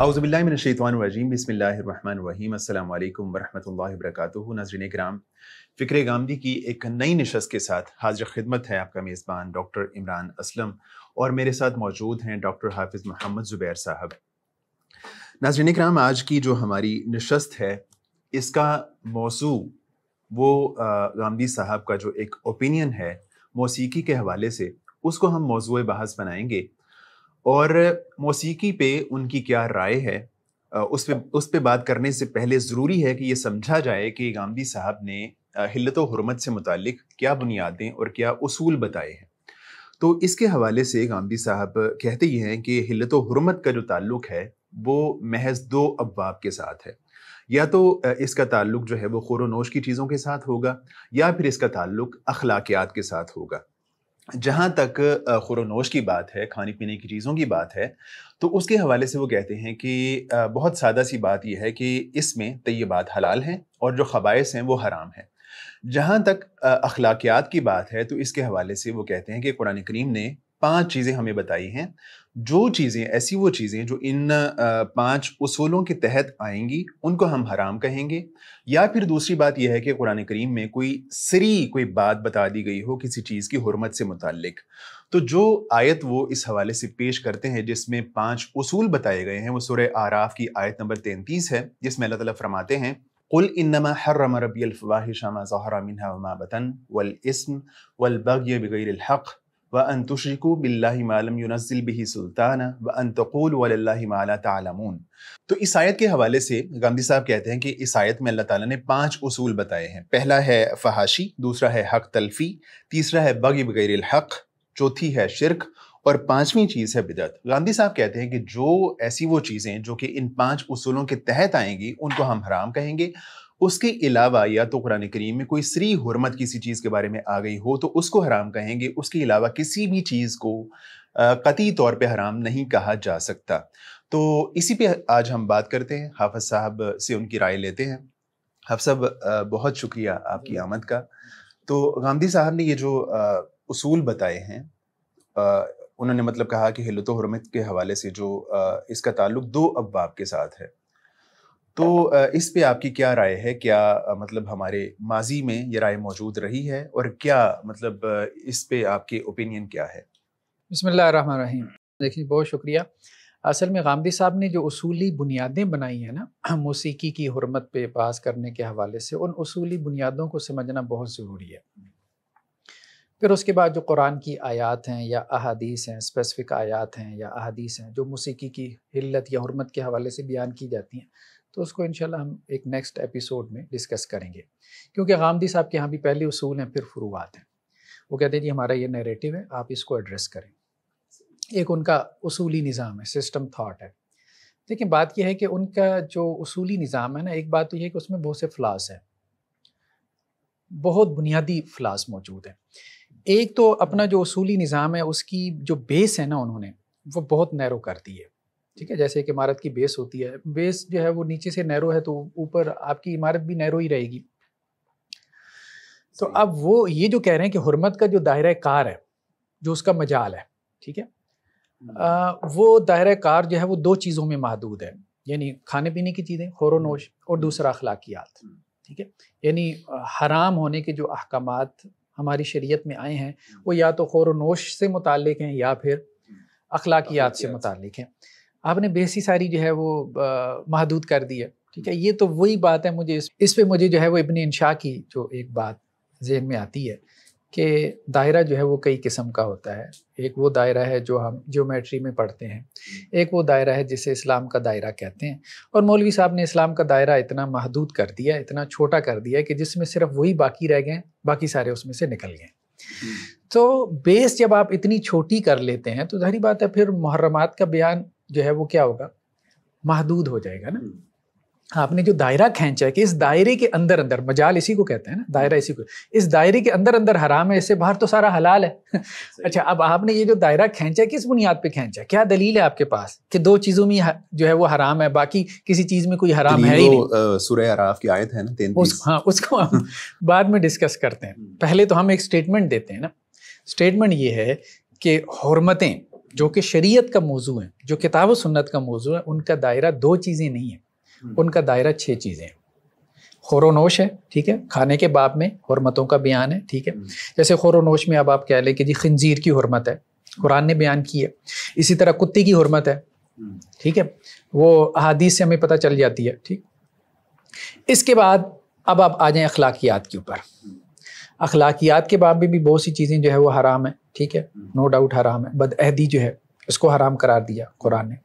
अज़बिल्लिमिनशैतवानरजीम बसमीम अल्लाम वरहमल वर्क नाजरन कराम फ़िक्र गांधी की एक नई नशस्त के साथ हाजिर खिदमत है आपका मेज़बान डॉक्टर इमरान असलम और मेरे साथ मौजूद हैं डॉक्टर हाफिज़ मोहम्मद ज़ुबैर साहब नाजरन कराम आज की जो हमारी नशस्त है इसका मौसू वो गांधी साहब का जो एक ओपिनियन है मौसीकी के हवाले से उसको हम मौजू बहस बनाएंगे और मौसीकी पे उनकी क्या राय है उस पर उस पर बात करने से पहले ज़रूरी है कि ये समझा जाए कि गांधी साहब ने व हरमत से मुतल क्या बुनियादें और क्या असूल बताए हैं तो इसके हवाले से गांधी साहब कहते ही हैं कि व हरमत का जो ताल्लुक है वो महज दो अबवाब के साथ है या तो इसका ताल्लुक जो है वो खोरोनोश की चीज़ों के साथ होगा या फिर इसका ताल्लुक अखलाकियात के साथ होगा जहाँ तक खुरनोश की बात है खाने पीने की चीज़ों की बात है तो उसके हवाले से वो कहते हैं कि बहुत सादा सी बात यह है कि इसमें तयबात हलाल हैं और जो खबाइश हैं वो हराम हैं जहाँ तक अखलाकियात की बात है तो इसके हवाले से वो कहते हैं कि कुरान करीम ने पांच चीज़ें हमें बताई हैं जो चीज़ें ऐसी वो चीज़ें जो इन पांच उसूलों के तहत आएंगी उनको हम हराम कहेंगे या फिर दूसरी बात यह है कि कुरान करीम में कोई सरी कोई बात बता दी गई हो किसी चीज़ की हरमत से मुतक तो जो आयत वो इस हवाले से पेश करते हैं जिसमें पांच उसूल बताए गए हैं वो सुर आराफ की आयत नंबर तैंतीस है जिसमें अल्लाह ताला फरमाते हैं कुल इनमा हर्रम रबी अलफवाहिशा मा जहरा मिनहा वमा बतन वल इस्म वल बग्य हक़ व अन तुशरकू बिल्लाम यूनज़िल बिही सुल्ताना व अन तकूल वल्लाह माला तालमून तो इस आयत के हवाले से गांधी साहब कहते हैं कि इस आयत में अल्लाह ताला ने पांच उसूल बताए हैं पहला है फहाशी दूसरा है हक तल्फी तीसरा है बगी बगैर हक चौथी है शिरक और पांचवी चीज़ है बिदत गांधी साहब कहते हैं कि जो ऐसी वो चीज़ें जो कि इन पांच उसूलों के तहत आएंगी उनको हम हराम कहेंगे उसके अलावा या तो कुरान करीम में कोई स्त्री हरमत किसी चीज़ के बारे में आ गई हो तो उसको हराम कहेंगे उसके अलावा किसी भी चीज़ को कती तौर पे हराम नहीं कहा जा सकता तो इसी पे आज हम बात करते हैं हाफज साहब से उनकी राय लेते हैं हाफ साहब बहुत शुक्रिया आपकी आमद का तो गांधी साहब ने ये जो असूल बताए हैं उन्होंने मतलब कहा कि हिलत हरमत के हवाले से जो इसका ताल्लुक दो अबवाब के साथ है तो इस पे आपकी क्या राय है क्या मतलब हमारे माजी में ये राय मौजूद रही है और क्या मतलब इस पे आपके ओपिनियन क्या है बसमीम देखिए बहुत शुक्रिया असल में गांधी साहब ने जो असूली बुनियादें बनाई हैं ना मौसीकी की हरमत पे बहस करने के हवाले से उन असूली बुनियादों को समझना बहुत ज़रूरी है फिर उसके बाद जो कुरान की आयात हैं या अहादीस हैं स्पेसिफिक आयात हैं या अहादीस हैं जो मौसीकी की हिल्लत या हरमत के हवाले से बयान की जाती हैं तो उसको इंशाल्लाह हम एक नेक्स्ट एपिसोड में डिस्कस करेंगे क्योंकि गामदी साहब के यहाँ भी पहले उसूल हैं फिर फ़ुरुआत हैं वो कहते हैं जी हमारा ये नरेटिव है आप इसको एड्रेस करें एक उनका उसूली निज़ाम है सिस्टम थाट है लेकिन बात यह है कि उनका जो उसूली निज़ाम है ना एक बात तो यह है कि उसमें बहुत से फ्लास हैं बहुत बुनियादी फ्लास मौजूद हैं एक तो अपना जो उसूली निज़ाम है उसकी जो बेस है ना उन्होंने वो बहुत नैरो कर दी है ठीक है जैसे एक इमारत की बेस होती है बेस जो है वो नीचे से नैरो है तो ऊपर आपकी इमारत भी नैरो ही रहेगी तो अब वो ये जो कह रहे हैं कि हरमत का जो दायरा कार है जो उसका मजाल है ठीक है आ, हम्म। वो दायरा कार जो है वो दो चीज़ों में महदूद है यानी खाने पीने की चीज़ें नोश हम्म। और दूसरा अखलाकियात हम्म। ठीक है यानी हराम होने के जो अहकाम हमारी शरीयत में आए हैं वो या तो नोश से मुतल हैं या फिर अखलाकियात से मुतल हैं आपने बेसी सारी जो है वो महदूद कर दी है ठीक है ये तो वही बात है मुझे इस इस पर मुझे जो है वो इबन इनशा की जो एक बात जहन में आती है कि दायरा जो है वो कई किस्म का होता है एक वो दायरा है जो हम ज्योमेट्री में पढ़ते हैं एक वो दायरा है जिसे इस्लाम का दायरा कहते हैं और मौलवी साहब ने इस्लाम का दायरा इतना महदूद कर दिया इतना छोटा कर दिया कि जिसमें सिर्फ वही बाकी रह गए बाकी सारे उसमें से निकल गए हम्म। तो बेस जब आप इतनी छोटी कर लेते हैं तो जहरी बात है फिर मुहर्रमात का बयान जो है वो क्या होगा महदूद हो जाएगा ना हम्म। हाँ, आपने जो दायरा खींचा है कि इस दायरे के अंदर अंदर मजाल इसी को कहते हैं ना दायरा इसी को इस दायरे के अंदर अंदर हराम है इससे बाहर तो सारा हलाल है अच्छा अब आपने ये जो दायरा खींचा है किस बुनियाद पे खींचा है क्या दलील है आपके पास कि दो चीज़ों में जो है वो हराम है बाकी किसी चीज़ में कोई हराम है ही नहीं ना हाँ उसको हम बाद में डिस्कस करते हैं हम्म। पहले तो हम एक स्टेटमेंट देते हैं ना स्टेटमेंट ये है कि हरमतें जो कि शरीयत का मौजू है जो किताब सुन्नत का मौजू है उनका दायरा दो चीज़ें नहीं है हम्म। उनका दायरा छः चीज़ें हैं नोश है ठीक है खाने के बाब में हरमतों का बयान है ठीक है हम्म। जैसे नोश में अब आप कह लें कि जी खंजीर की हरमत है कुरान ने बयान की है इसी तरह कुत्ते की हरमत है हम्म। ठीक है वो अहादीस से हमें पता चल जाती है ठीक इसके बाद अब आप आ जाएँ अखलाकियात के ऊपर अखलाकियात के बाद में भी बहुत सी चीज़ें जो है वो हराम हम्म। हम्म। है ठीक है नो डाउट हराम है बदअहदी जो है उसको हराम करार दिया कुरान ने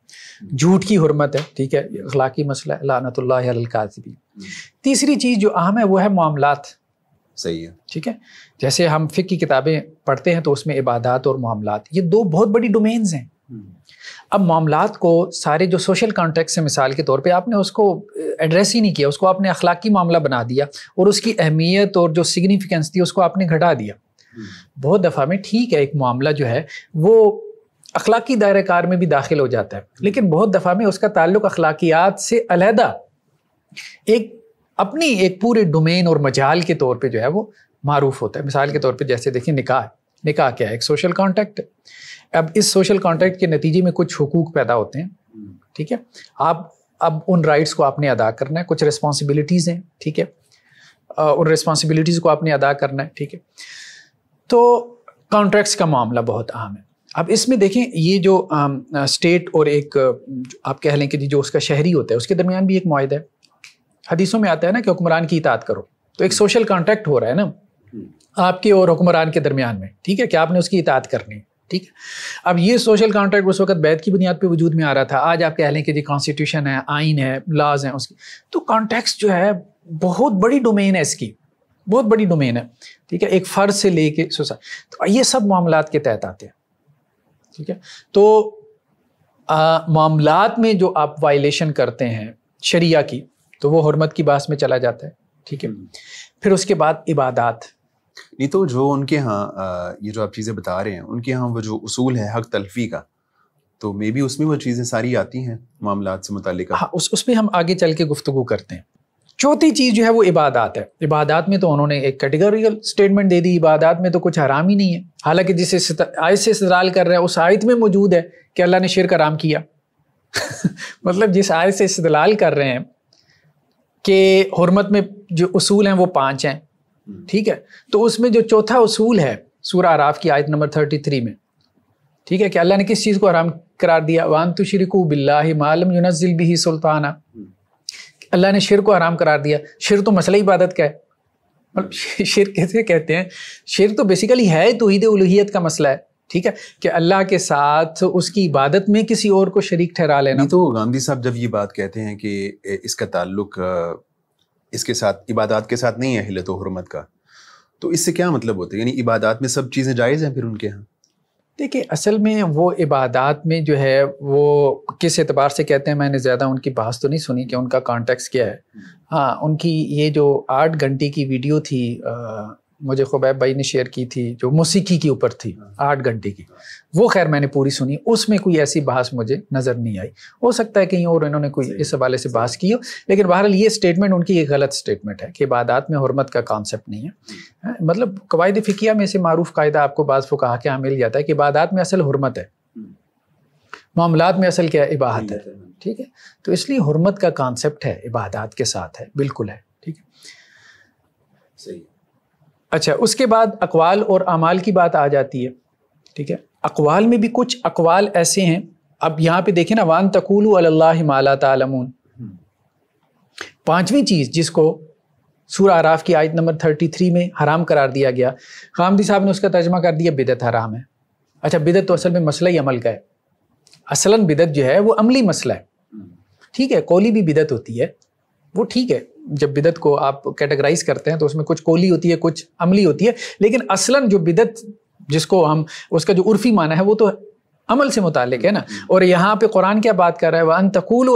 झूठ की हरमत है ठीक है अखलाकी मसला है लानत लाजबी हम्म। तीसरी चीज़ जो अहम है वह है मामलात सही है ठीक है जैसे हम फ़िक की किताबें पढ़ते हैं तो उसमें इबादत और मामला ये दो बहुत बड़ी डोमेन्स हैं अब मामला को सारे जो सोशल कॉन्टेक्ट से मिसाल के तौर पे आपने उसको एड्रेस ही नहीं किया उसको आपने अखलाकी मामला बना दिया और उसकी अहमियत और जो सिग्निफिकेंस थी उसको आपने घटा दिया हम्म। बहुत दफ़ा में ठीक है एक मामला जो है वो अखलाकी दायरे कार में भी दाखिल हो जाता है हम्म। लेकिन बहुत दफ़ा में उसका ताल्लुक अखलाकियात से अलहदा एक अपनी एक पूरे डोमेन और मजाल के तौर पर जो है वो मरूफ होता है मिसाल के तौर पर जैसे देखिए निकाह निकाह क्या है एक सोशल कॉन्टैक्ट है अब इस सोशल कॉन्ट्रैक्ट के नतीजे में कुछ हकूक पैदा होते हैं ठीक है आप अब उन राइट्स को आपने अदा करना है कुछ रिस्पॉन्सिबिलिटीज़ हैं ठीक है उन रिस्पॉन्सिबिलिटीज़ को आपने अदा करना है ठीक है तो कॉन्ट्रैक्ट्स का मामला बहुत अहम है अब इसमें देखें ये जो आ, स्टेट और एक आप कह लें कि जो उसका शहरी होता है उसके दरमियान भी एक माहदा है हदीसों में आता है ना कि हुक्मरान की इतात करो तो एक सोशल कॉन्ट्रैक्ट हो रहा है ना हम्म। आपके और हुक्मरान के दरमियान में ठीक है कि आपने उसकी इतात करनी है ठीक है अब ये सोशल कॉन्ट्रैक्ट उस वक्त बैत की बुनियाद पे वजूद में आ रहा था आज आप कह लें कि जी कॉन्स्टिट्यूशन है आइन है लाज हैं उसकी तो कॉन्टेक्स जो है बहुत बड़ी डोमेन है इसकी बहुत बड़ी डोमेन है ठीक है एक फ़र्ज से लेके सोसा तो ये सब मामला के तहत आते हैं ठीक है तो मामला में जो आप वायलेशन करते हैं शरिया की तो वो हरमत की बास में चला जाता है ठीक है हम्म। फिर उसके बाद इबादत नहीं तो जो उनके यहाँ ये जो आप चीज़ें बता रहे हैं उनके यहाँ वो जो उसूल है हक तलफी का तो मे बी उसमें वो चीज़ें सारी आती हैं मामला से मुतल हाँ उस उस पर हम आगे चल के गुफ्तु करते हैं चौथी चीज़ जो है वो इबादत है इबादत में तो उन्होंने एक कैटेगोरिकल स्टेटमेंट दे दी इबादत में तो कुछ हराम ही नहीं है हालांकि जिसे आयत से इसराल कर रहे हैं उस आयत में मौजूद है कि अल्लाह ने शिरक आराम किया मतलब जिस आयत से इसदलाल कर रहे हैं कि हरमत में जो असूल हैं वो पाँच हैं हम्म। ठीक है तो उसमें जो चौथा उसूल है सूरा आराफ की आयत नंबर थर्टी थ्री में ठीक है कि अल्लाह ने किस चीज़ को हराम करार दिया वान तो शरिकू बिल्लाही मालम यूनजिल भी सुल्ताना हम्म। अल्लाह ने शिर को हराम करार दिया शिर तो मसला इबादत का है मतलब शिर कैसे कहते हैं शिर तो बेसिकली है तोहद उलूहियत का मसला है ठीक है कि अल्लाह के साथ उसकी इबादत में किसी और को शरीक ठहरा लेना तो गांधी साहब जब ये बात कहते हैं कि इसका ताल्लुक इसके साथ इबादत के साथ नहीं है हिलत हरमत का तो इससे क्या मतलब होता है यानी इबादत में सब चीज़ें जायज़ हैं फिर उनके यहाँ देखिए असल में वो इबादत में जो है वो किस एतबार से कहते हैं मैंने ज़्यादा उनकी बहस तो नहीं सुनी कि उनका कॉन्टेक्स्ट क्या है हम्म। हाँ उनकी ये जो आठ घंटे की वीडियो थी आ, मुझे खुबैब भाई ने शेयर की थी जो मौसीकी के ऊपर थी आठ घंटे की वो खैर मैंने पूरी सुनी उसमें कोई ऐसी बहस मुझे नज़र नहीं आई हो सकता है कहीं और इन्होंने कोई इस हवाले से बहस की हो लेकिन बहरहाल ये स्टेटमेंट उनकी एक गलत स्टेटमेंट है कि इबादात में हरमत का कॉन्सेप्ट नहीं है मतलब कवायद फ़िकिया में से मरूफ कायदा आपको बाज़ को कहा यहाँ मिल जाता है कि इबादात में असल हरमत है हम्म। मामलात में असल क्या इबाहत है ठीक है तो इसलिए हरमत का कॉन्सेप्ट है इबादात के साथ है बिल्कुल है ठीक है सही अच्छा उसके बाद अकवाल और अमाल की बात आ जाती है ठीक है अकवाल में भी कुछ अकवाल ऐसे हैं अब यहाँ पे देखें ना वान तकुल अल्लाह माला तमून पांचवी चीज़ जिसको सूर आराफ की आयत नंबर थर्टी थ्री में हराम करार दिया गया खामदी साहब ने उसका तर्जमा कर दिया बिदत हराम है अच्छा बिदत तो असल में मसला ही अमल का है असलन बिदत जो है वो अमली मसला है ठीक है कौली भी बिदत होती है वो ठीक है जब बिदत को आप कैटेगराइज करते हैं तो उसमें कुछ कोली होती है कुछ अमली होती है लेकिन असलन जो बिदत जिसको हम उसका जो उर्फी माना है वो तो अमल से मुतालिक है ना हम्म। और यहाँ पे कुरान क्या बात कर रहा है वह अन तकूल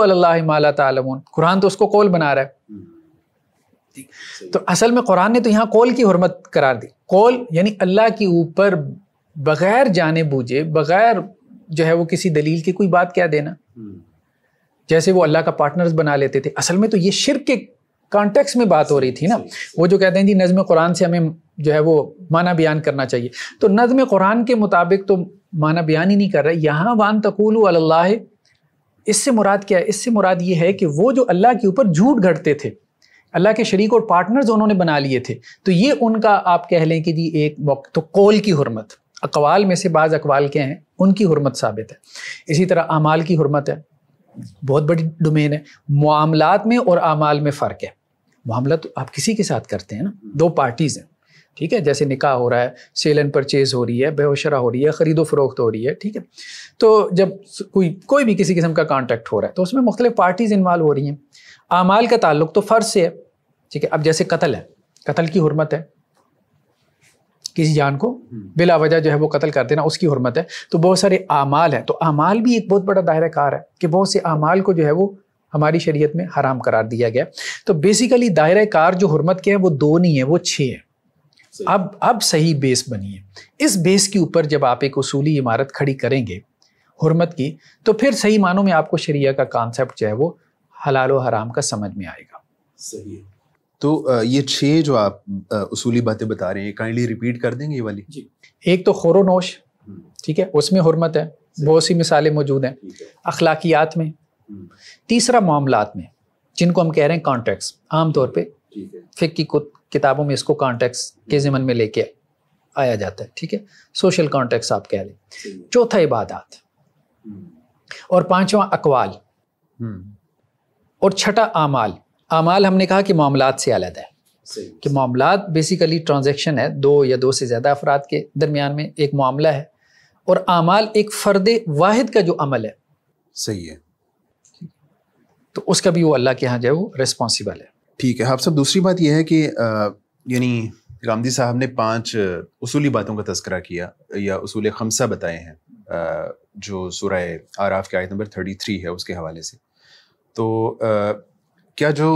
माला कुरान तो उसको कौल बना रहा है हम्म। तो असल में कुरान ने तो यहाँ कौल की हरमत करार दी कौल यानी अल्लाह के ऊपर बगैर जाने बूझे बगैर जो है वो किसी दलील की कोई बात क्या देना हम्म। जैसे वो अल्लाह का पार्टनर्स बना लेते थे असल में तो ये शिर के कॉन्टेक्स्ट में बात हो रही थी ना वो जो कहते हैं जी नज़म कुरान से हमें जो है वो माना बयान करना चाहिए तो नज़म कुरान के मुताबिक तो माना बयान ही नहीं कर रहा यहाँ वान तकूल अल्लाह इससे मुराद क्या है इससे मुराद ये है कि वो जो अल्लाह के ऊपर झूठ घटते थे अल्लाह के शरीक और पार्टनर्स उन्होंने बना लिए थे तो ये उनका आप कह लें कि जी एक वक्त तो कौल की हरमत अकवाल में से बाज़ अकवाल के हैं उनकी हरमत साबित है इसी तरह अमाल की हरमत है बहुत बड़ी डोमेन है मामलात में और अमाल में फ़र्क है मामला तो आप किसी के साथ करते हैं ना दो पार्टीज हैं ठीक है जैसे निकाह हो रहा है सेल एंड परचेज हो रही है बेहोशरा हो रही है ख़रीदो फरोख्त हो रही है ठीक है तो जब कोई कोई भी किसी किस्म का कॉन्टैक्ट हो रहा है तो उसमें मुख्तलिफ पार्टीज़ इन्वाल्व हो रही हैं आमाल का ताल्लुक तो फ़र्ज से है ठीक है अब जैसे कत्ल है कत्ल की हरमत है किसी जान को हम्म। बिला वजह जो है वो कत्ल कर देना उसकी हरमत है तो बहुत सारे आमाल हैं तो आमाल भी एक बहुत बड़ा दायरा कार है कि बहुत से आमाल को जो है वो हमारी शरीयत में हराम करार दिया गया तो बेसिकली दायरा कार जो हरमत के हैं वो दो नहीं है वो छः हैं अब अब सही बेस बनी है इस बेस के ऊपर जब आप एक उसूली इमारत खड़ी करेंगे हरमत की तो फिर सही मानों में आपको शरिया का कॉन्सेप्ट जो है वो हलाल हराम का समझ में आएगा सही तो ये छः जो आप उसूली बातें बता रहे हैं काइंडली रिपीट कर देंगे ये वाली जी एक तो खोरो नोश हम्म। ठीक है उसमें हरमत है बहुत सी मिसालें मौजूद हैं अखलाकियात में तीसरा मामलात में जिनको हम कह रहे हैं कॉन्ट्रैक्ट्स आमतौर पर फिक की किताबों में इसको कॉन्ट्रैक्ट्स के हम्म। ज़मन में लेके आया जाता है ठीक है सोशल कॉन्ट्रैक्ट्स आप कह लें चौथा इबादत हम्म। और पांचवा अकवाल हम्म। और छठा आमाल आमाल हमने कहा कि मामलात से अलग है कि मामलात बेसिकली ट्रांजेक्शन है दो या दो से ज़्यादा अफराद के दरमियान में एक मामला है और आमाल एक फ़र्द वाहिद का जो अमल है सही है तो उसका भी वो अल्लाह के यहाँ जो है वो रिस्पॉन्सिबल है ठीक है आप सब दूसरी बात यह है कि यानी गांधी साहब ने पांच उसूली बातों का तस्करा किया या उसूल खमसा बताए हैं जो सराय आराफ के आयत नंबर थर्टी थ्री है उसके हवाले से तो आ, क्या जो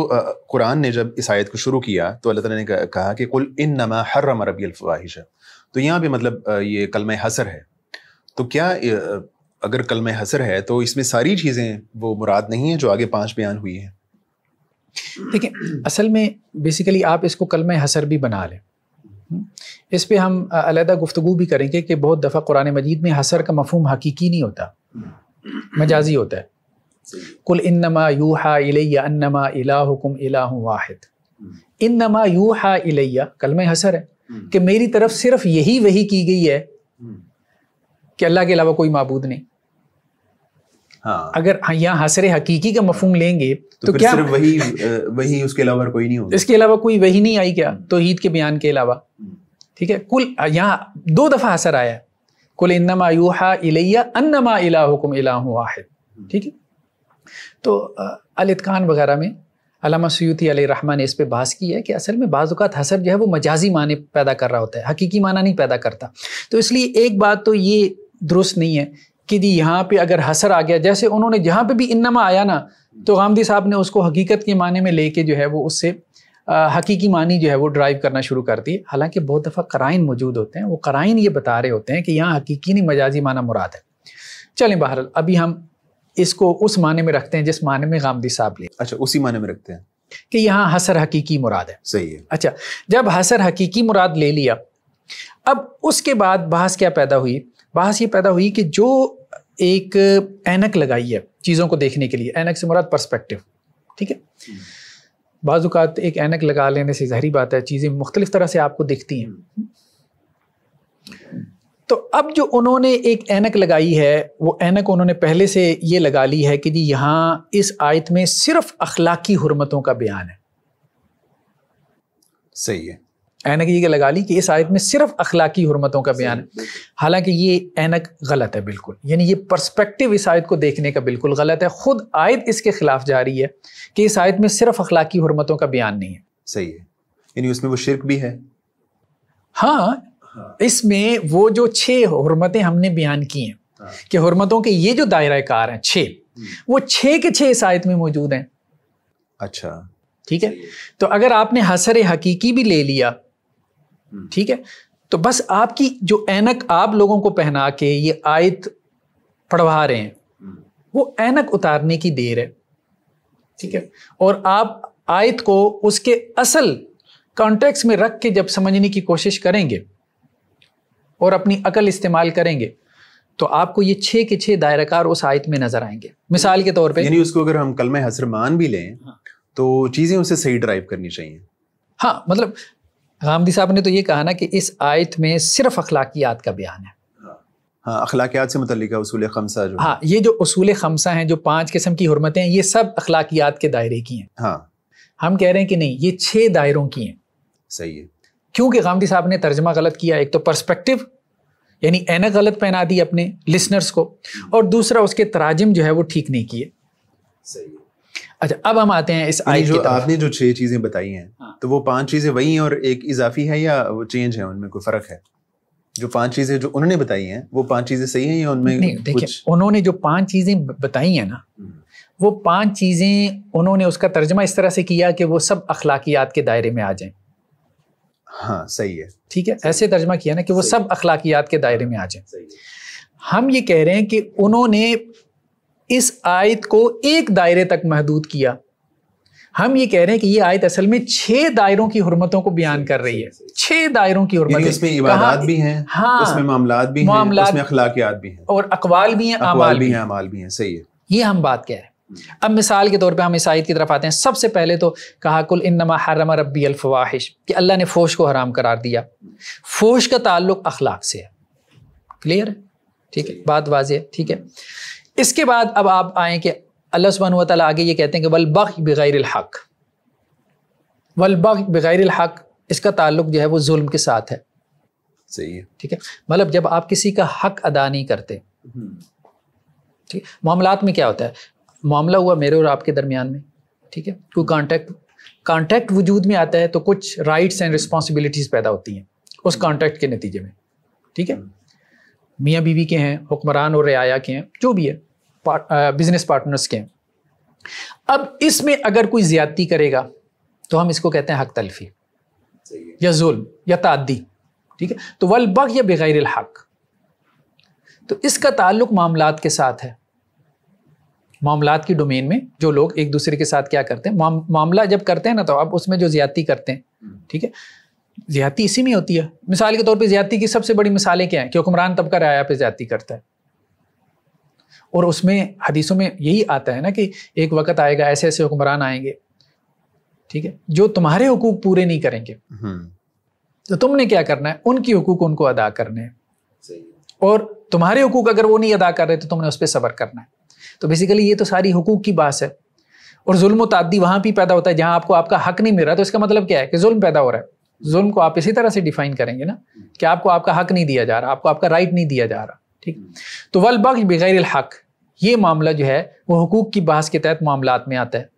कुरान ने जब इस आयत को शुरू किया तो अल्लाह ताला ने कहा कि कुल इन नमा हर रबी अलफवाहिश तो यहाँ पे मतलब ये कलम हसर है तो क्या अगर कल में हसर है तो इसमें सारी चीज़ें वो मुराद नहीं है जो आगे पाँच बयान हुई हैं देखिए असल में बेसिकली आप इसको कल में हसर भी बना लें हम्म। इस पर हम अलहदा गुफ्तु भी करेंगे कि बहुत दफ़ा कुरान मजीद में हसर का मफहम हकीकी नहीं होता मजाजी होता है कुल इन्नमा यू हा अन्नमा इलाकुम इलाहु वाहिद इन्नमा यू हा इलैया कल में हसर है कि मेरी तरफ सिर्फ यही वही की गई है कि अल्लाह के अलावा कोई मबूद नहीं हाँ। अगर हाँ, यहाँ हसर हकीकी का मफूम लेंगे तो, तो क्या सिर्फ वही वही उसके अलावा कोई नहीं होगा इसके अलावा कोई वही नहीं आई क्या तो ईद के बयान के अलावा ठीक है कुल यहाँ दो दफ़ा हसर आया कुल इन्नमा यूहा इलैया अन्नमा इलाहुकुम इलाहु वाहिद ठीक है तो अलतकान वगैरह में अलामा सयूती अली रहमान ने इस पर बात की है कि असल में बाज़ात हसर जो है वो मजाजी माने पैदा कर रहा होता है हकीकी माना नहीं पैदा करता तो इसलिए एक बात तो ये दुरुस्त नहीं है कि जी यहाँ पे अगर हसर आ गया जैसे उन्होंने जहाँ पे भी इनमा आया ना तो गांधी साहब ने उसको हकीकत के माने में लेके जो है वो उससे हकीकी मानी जो है वो ड्राइव करना शुरू कर दी हालांकि बहुत दफ़ा कराइन मौजूद होते हैं वो कराइन ये बता रहे होते हैं कि यहाँ हकीकी नहीं मजाजी माना मुराद है चलें बहरल अभी हम इसको उस माने में रखते हैं जिस माने में गांधी साहब ले अच्छा उसी माने में रखते हैं कि यहाँ हसर हकीकी मुराद है सही है अच्छा जब हसर हकीकी मुराद ले लिया अब उसके बाद बहस क्या पैदा हुई बहस ये पैदा हुई कि जो एक एनक लगाई है चीज़ों को देखने के लिए एनक से मुराद पर्सपेक्टिव ठीक है बाजूकात एक एनक लगा लेने से जहरी बात है चीज़ें मुख्तलिफ तरह से आपको दिखती हैं तो अब जो उन्होंने एक एनक लगाई है वो एनक उन्होंने पहले से ये लगा ली है कि जी यहाँ इस आयत में सिर्फ अखलाकी हरमतों का बयान है सही है ऐनक ये लगा ली कि इस आयत में सिर्फ अखलाकी हरमतों का बयान है हालांकि ये ऐनक गलत है बिल्कुल यानी ये परस्पेक्टिव इस आयत को देखने का बिल्कुल गलत है खुद आयत इसके खिलाफ जा रही है कि इस आयत में सिर्फ अखलाकी हरमतों का बयान नहीं है सही है यानी उसमें वो शिरक भी है हाँ, हाँ। इसमें वो जो छः हरमतें हमने बयान की हैं हाँ। कि हरमतों के ये जो दायरा कार हैं छः हम्म। वो छः के छः इस आयत में मौजूद हैं अच्छा ठीक है तो अगर आपने हसर हकीकी भी ले लिया हम्म। ठीक है तो बस आपकी जो एनक आप लोगों को पहना के ये आयत पढ़वा रहे हैं हम्म। वो एनक उतारने की देर है ठीक है और आप आयत को उसके असल कॉन्टेक्स्ट में रख के जब समझने की कोशिश करेंगे और अपनी अकल इस्तेमाल करेंगे तो आपको ये छे के छे दायराकार उस आयत में नजर आएंगे मिसाल के तौर पे यानी उसको अगर हम कल में हसर मान भी लें हाँ। तो चीज़ें उसे सही ड्राइव करनी चाहिए हाँ मतलब गामदी साहब ने तो ये कहा ना कि इस आयत में सिर्फ अखलाकियात का बयान है हाँ अखलाकियात से मतलब खमसा जो हाँ ये जो असूल खमसा हैं जो पांच किस्म की हरमतें हैं ये सब अखलाकियात के दायरे की हैं हाँ हम कह रहे हैं कि नहीं ये छः दायरों की हैं सही है क्योंकि गामदी साहब ने तर्जमा गलत किया एक तो परस्पेक्टिव यानी एनक गलत पहना दी अपने लिसनर्स को और दूसरा उसके तराजम जो है वो ठीक नहीं किए सही है अच्छा अब हम आते हैं इस आई जो आपने जो छह चीजें बताई हैं हाँ। तो वो पांच चीजें वही हैं और एक इजाफी है या वो चेंज है उनमें कोई फर्क है जो पांच चीजें जो उन्होंने बताई हैं वो पांच चीजें सही हैं या उनमें नहीं देखिए उन्होंने जो पांच चीजें बताई हैं ना हम्म। वो पांच चीजें उन्होंने उसका तर्जमा इस तरह से किया कि वो सब अखलाकियात के दायरे में आ जाए हाँ सही है ठीक है ऐसे तर्जमा किया ना कि वो सब अखलाकियात के दायरे में आ जाए हम ये कह रहे हैं कि उन्होंने इस आयत को एक दायरे तक महदूद किया हम ये कह रहे हैं कि ये आयत असल में छह दायरों की हुरमतों को बयान कर रही है छह दायरों की हुरमत इसमें इबादत भी हैं हाँ इसमें मामलात भी मामला उसमें अखलाकियात भी हैं और अकवाल भी हैं अमाल भी हैं अमाल भी हैं सही है ये हम बात कह रहे हैं अब मिसाल के तौर पे हम इस आयत की तरफ आते हैं सबसे पहले तो कहा कुल इनमा हरम रबी अलफवाहिश कि अल्लाह ने फोश को हराम करार दिया फोश का ताल्लुक अखलाक से है क्लियर ठीक है बात वाज ठीक है इसके बाद अब आप आए कि अल्लाह सुबहान तला आगे ये कहते हैं कि वलबख बग़ैर हक वलबख बग़ैर हक इसका ताल्लुक जो है वो जुल्म के साथ है सही है ठीक है मतलब जब आप किसी का हक अदा नहीं करते ठीक है मामलात में क्या होता है मामला हुआ मेरे और आपके दरमियान में ठीक है कोई कॉन्ट्रैक्ट कॉन्ट्रैक्ट वजूद में आता है तो कुछ राइट्स एंड रिस्पॉन्सिबिलिटीज़ पैदा होती हैं उस कॉन्ट्रैक्ट के नतीजे में ठीक है मियाँ बीवी के हैं हुक्मरान और रियाया के हैं जो भी है बिजनेस पार्टनर्स uh, के अब इसमें अगर कोई ज्यादती करेगा तो हम इसको कहते हैं हक तलफी या जुल्म या तादी ठीक है तो वल बग या बगैर हक तो इसका ताल्लुक मामलात के साथ है मामलात की डोमेन में जो लोग एक दूसरे के साथ क्या करते हैं मामला जब करते हैं ना तो आप उसमें जो ज्यादती करते हैं ठीक है ज्यादती इसी में होती है मिसाल के तौर पर ज्यादती की सबसे बड़ी मिसालें क्या हैं कि हुक्मरान तबका राया पे ज्यादती करता है और उसमें हदीसों में यही आता है ना कि एक वक्त आएगा ऐसे ऐसे हुक्मरान आएंगे ठीक है जो तुम्हारे हकूक पूरे नहीं करेंगे हम्म। तो तुमने क्या करना है उनकी हकूक उनको अदा करने हैं और तुम्हारे हकूक अगर वो नहीं अदा कर रहे तो तुमने उस पर सबर करना है तो बेसिकली ये तो सारी हकूक की बात है और जुल्म तादी वहां भी पैदा होता है जहां आपको आपका हक नहीं मिल रहा तो इसका मतलब क्या है कि जुल्म पैदा हो रहा है जुल्म को आप इसी तरह से डिफाइन करेंगे ना कि आपको आपका हक नहीं दिया जा रहा आपको आपका राइट नहीं दिया जा रहा ठीक हम्म। तो वल बग बगैर हक ये मामला जो है वो हकूक़ की बहस के तहत मामला में आता है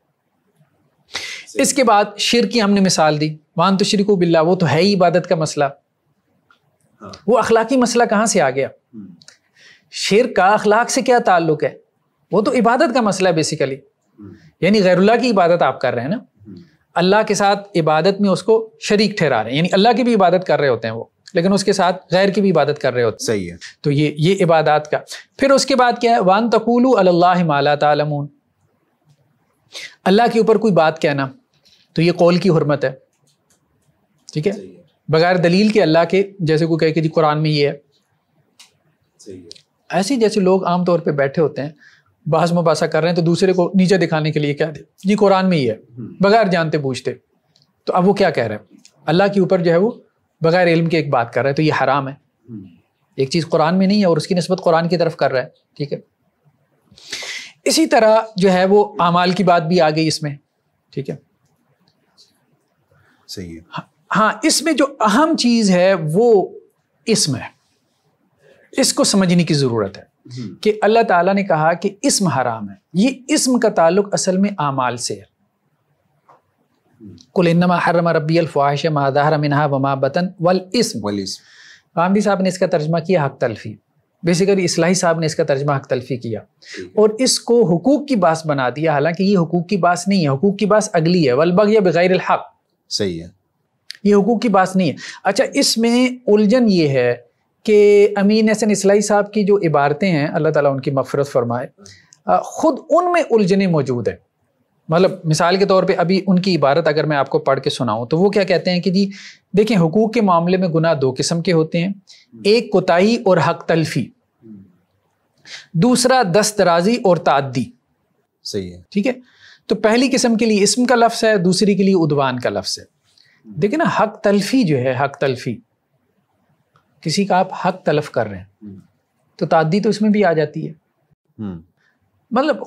इसके बाद शिर की हमने मिसाल दी मान तो शिरको बिल्ला वो तो है ही इबादत का मसला हाँ। वो अखलाकी मसला कहाँ से आ गया हम्म। शिर का अखलाक से क्या ताल्लुक है वो तो इबादत का मसला है बेसिकली हम्म। यानी गैरुल्ला की इबादत आप कर रहे हैं ना हम्म। अल्लाह के साथ इबादत में उसको शरीक ठहरा रहे हैं यानी अल्लाह की भी इबादत कर रहे होते हैं वो लेकिन उसके साथ गैर की भी इबादत कर रहे होते सही है तो ये ये इबादत का फिर उसके बाद क्या है वान तकुलू अल्लाह माला तमून अल्लाह के ऊपर कोई बात कहना तो ये कौल की हरमत है ठीक है बगैर दलील के अल्लाह के जैसे कोई कहे कि जी कुरान में ये है ऐसे जैसे लोग आमतौर पर बैठे होते हैं बहस मुबासा कर रहे हैं तो दूसरे को नीचे दिखाने के लिए क्या दे जी कुरान में ही है हम्म। बगैर जानते पूछते तो अब वो क्या कह रहे हैं अल्लाह के ऊपर जो है वो बगैर इल्म के एक बात कर रहा है तो ये हराम है हम्म। एक चीज़ कुरान में नहीं है और उसकी नस्बत कुरान की तरफ कर रहा है ठीक है इसी तरह जो है वो अमाल की बात भी आ गई इसमें ठीक है सही है हाँ, हाँ इसमें जो अहम चीज़ है वो इसम है इसको समझने की ज़रूरत है हम्म। कि अल्लाह ताला ने कहा कि इसम हराम है ये इसम का ताल्लुक असल में आमाल से है इनमा हरम रबी अलफ़ाहिश मादाहर मिनहा वमा बतन वल इसम गांधी साहब ने इसका तर्जमा किया हक तलफ़ी बेसिकली इसलाही साहब ने इसका तर्जमा हक तलफ़ी किया और इसको हकूक़ की बास बना दिया हालांकि ये हकूक़ की बास नहीं है हकूक़ की बास अगली है वलबग या बगैर हक सही है ये हकूक़ की बास नहीं है अच्छा इसमें उलझन ये है कि अमीन हसन इसलाई साहब की जो इबारतें हैं अल्लाह ताला उनकी मफरत फरमाए ख़ुद उनमें उलझने मौजूद हैं मतलब मिसाल के तौर पे अभी उनकी इबारत अगर मैं आपको पढ़ के सुनाऊं तो वो क्या कहते हैं कि जी देखें हुकूक के मामले में गुनाह दो किस्म के होते हैं हम्म। एक कोताही और हक तलफी हम्म। दूसरा दस्तराजी और तादी सही है ठीक है तो पहली किस्म के लिए इसम का लफ्स है दूसरी के लिए उदवान का लफ्स है हम्म। देखिए ना हक तलफी जो है हक तलफी किसी का आप हक तलफ कर रहे हैं तो तादी तो इसमें भी आ जाती है मतलब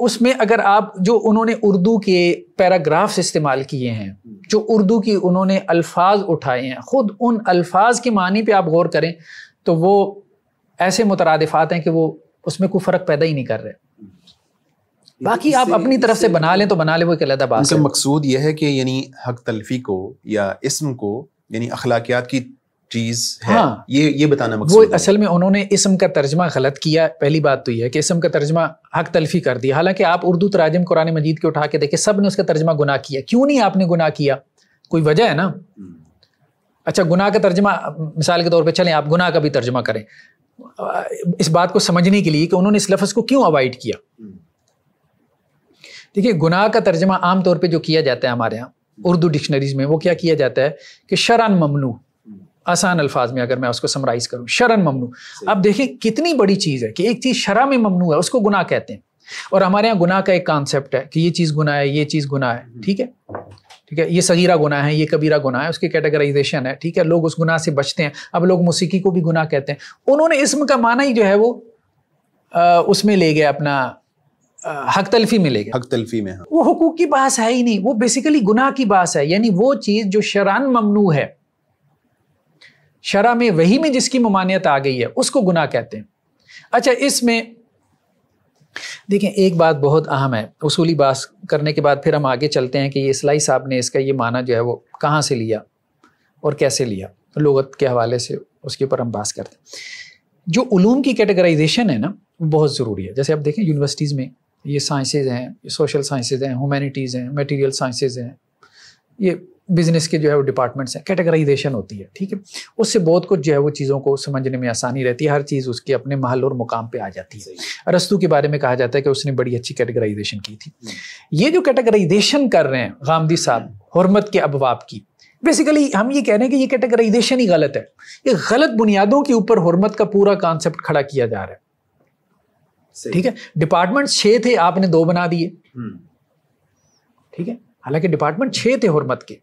उसमें अगर आप जो उन्होंने उर्दू के पैराग्राफ्स इस्तेमाल किए हैं जो उर्दू की उन्होंने अल्फाज उठाए हैं ख़ुद उन अल्फाज के मानी पे आप गौर करें तो वो ऐसे मुतरदफ़ात हैं कि वो उसमें कोई फ़र्क पैदा ही नहीं कर रहे बाकी आप अपनी तरफ से बना लें तो बना लें वो एक अलहदा बात मकसूद यह है कि यानी हक तलफी को या इसम को यानी अखलाकियात की चीज है हाँ, ये ये बताना मकसद वो असल में उन्होंने इसम का तर्जमा गलत किया पहली बात तो यह कि इसम का तर्जमा हक तलफी कर दिया हालांकि आप उर्दू तराजम कुरान मजीद के उठा के देखे सब ने उसका तर्जमा गुना किया क्यों नहीं आपने गुना किया कोई वजह है ना हम्म। अच्छा गुनाह का तर्जमा मिसाल के तौर पर चले आप गुना का भी तर्जमा करें इस बात को समझने के लिए कि उन्होंने इस लफ्ज़ को क्यों अवॉइड किया हम्म। देखिए गुनाह का तर्जमा आमतौर पर जो किया जाता है हमारे यहाँ हम्म। उर्दू डिक्शनरीज में वो क्या किया जाता है कि शरान ममनू आसान अल्फाज में अगर मैं उसको समराइज करूँ शरण ममनू अब देखें कितनी बड़ी चीज़ है कि एक चीज़ शरा में ममनू है उसको गुनाह कहते हैं और हमारे यहाँ गुनाह का एक कॉन्सेप्ट है कि ये चीज़ गुनाह है ये चीज़ गुनाह है हम्म। ठीक है ठीक है ये सगीरा गुनाह है ये कबीरा गुनाह है उसकी कैटेगराइजेशन है ठीक है लोग उस गुनाह से बचते हैं अब लोग मौसीकी को भी गुनाह कहते हैं उन्होंने इसम का माना ही जो है वो उसमें ले गया अपना हक तलफी में ले गया हक तलफी में हाँ। वो हकूक की बास है ही नहीं वो बेसिकली गुनाह की बास है यानी वो चीज़ जो शरान ममनू है शरा में वही में जिसकी ममानियत आ गई है उसको गुनाह कहते हैं अच्छा इसमें देखें एक बात बहुत अहम है उसूली बात करने के बाद फिर हम आगे चलते हैं कि ये इसलाई साहब ने इसका ये माना जो है वो कहाँ से लिया और कैसे लिया लगत के हवाले से उसके ऊपर हम बात करते हैं जो उलूम की कैटेगराइजेशन है ना वो बहुत ज़रूरी है जैसे आप देखें यूनिवर्सिटीज़ में ये साइंसेज हैं सोशल साइंसेज हैं ह्यूमैनिटीज़ हैं मटीरियल साइंसेज हैं ये बिजनेस के जो है वो डिपार्टमेंट्स हैं कैटेगराइजेशन होती है ठीक है उससे बहुत कुछ जो है वो चीज़ों को समझने में आसानी रहती है हर चीज़ उसके अपने महल और मुकाम पे आ जाती है रस्तु के बारे में कहा जाता है कि उसने बड़ी अच्छी कैटेगराइजेशन की थी हम्म। ये जो कैटेगराइजेशन कर रहे हैं गामदी साहब हरमत के अबवाब की बेसिकली हम ये कह रहे हैं कि ये कैटेगराइजेशन ही गलत है ये गलत बुनियादों के ऊपर हरमत का पूरा कॉन्सेप्ट खड़ा किया जा रहा है ठीक है डिपार्टमेंट छः थे आपने दो बना दिए हम्म। ठीक है हालांकि डिपार्टमेंट छः थे हरमत के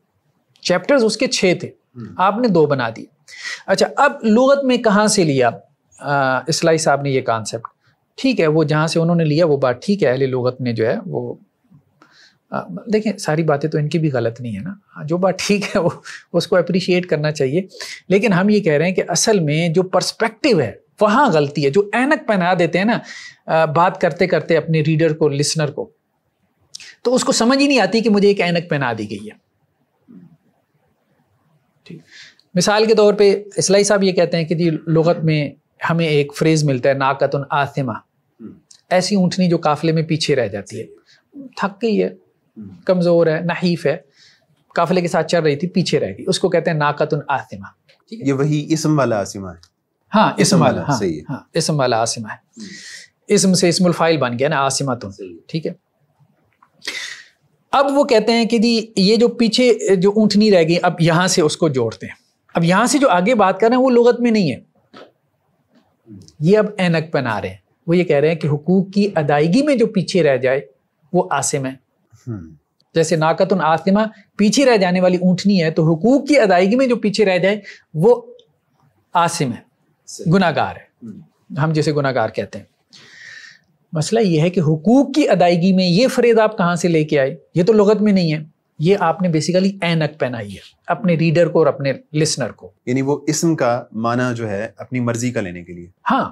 चैप्टर्स उसके छः थे हम्म। आपने दो बना दिए अच्छा अब लुगत में कहाँ से लिया इसलाई साहब ने ये कॉन्सेप्ट ठीक है वो जहाँ से उन्होंने लिया वो बात ठीक है अहले लुगत ने जो है वो देखें सारी बातें तो इनकी भी गलत नहीं है ना हाँ, जो बात ठीक है वो उसको अप्रिशिएट करना चाहिए लेकिन हम ये कह रहे हैं कि असल में जो पर्सपेक्टिव है वहाँ गलती है जो एनक पहना देते हैं ना बात करते करते अपने रीडर को लिसनर को तो उसको समझ ही नहीं आती कि मुझे एक एनक पहना दी गई है मिसाल के तौर पे इसलाई साहब ये कहते हैं कि जी लगत में हमें एक फ्रेज़ मिलता है नाकतन आसिमा हम्म। ऐसी ऊँटनी जो काफ़िले में पीछे रह जाती है थक गई है हम्म। कमज़ोर है नहीफ़ है काफ़िले के साथ चल रही थी पीछे रह गई उसको कहते हैं नाकतन आसिमा ये वही इसम वाला आसिमा है हाँ इसम वाला हाँ, सही है हाँ इसम वाला आसिमा है हम्म। इसम से इसमुल फाइल बन गया ना आसिमा तुम ठीक है अब वो कहते हैं कि जी ये जो पीछे जो ऊँटनी रह गई अब यहाँ से उसको जोड़ते हैं अब यहाँ से जो आगे बात कर रहे हैं वो लगत में नहीं है ये अब एनक पहना रहे हैं वो ये कह रहे हैं कि हुकूक की अदायगी में जो पीछे रह जाए वो आसिम है हम्म। जैसे नाकतुन आसिमा पीछे रह जाने वाली ऊँटनी है तो हुकूक की अदायगी में जो पीछे रह जाए वो आसिम है गुनागार है हम्म। हम जिसे गुनागार कहते हैं मसला यह है कि हुकूक की अदायगी में ये फ्रेज आप कहाँ से लेके आए ये तो लगत में नहीं है ये आपने बेसिकली एनक पहनाई है अपने रीडर को और अपने लिसनर को यानी वो इसम का माना जो है अपनी मर्जी का लेने के लिए हाँ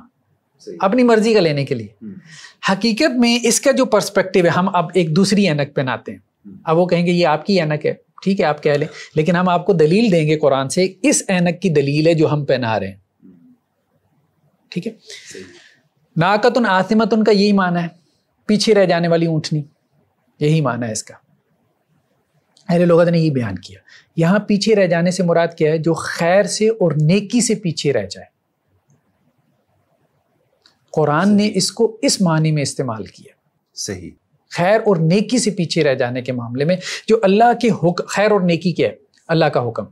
अपनी मर्जी का लेने के लिए हम्म। हकीकत में इसका जो पर्सपेक्टिव है हम अब एक दूसरी एनक पहनाते हैं हम्म। अब वो कहेंगे ये आपकी एनक है ठीक है आप कह लें लेकिन हम आपको दलील देंगे कुरान से इस एनक की दलील है जो हम पहना रहे हैं हम्म। ठीक है नाकतुन आसिमत उनका यही माना है पीछे रह जाने वाली ऊँटनी यही माना है इसका अहले लोगत ने यही बयान किया यहाँ पीछे रह जाने से मुराद क्या है जो खैर से और नेकी से पीछे रह जाए कुरान ने इसको इस मानी में इस्तेमाल किया सही खैर और नेकी से पीछे रह जाने के मामले में जो अल्लाह के हुक्म खैर और नेकी क्या है अल्लाह का हुक्म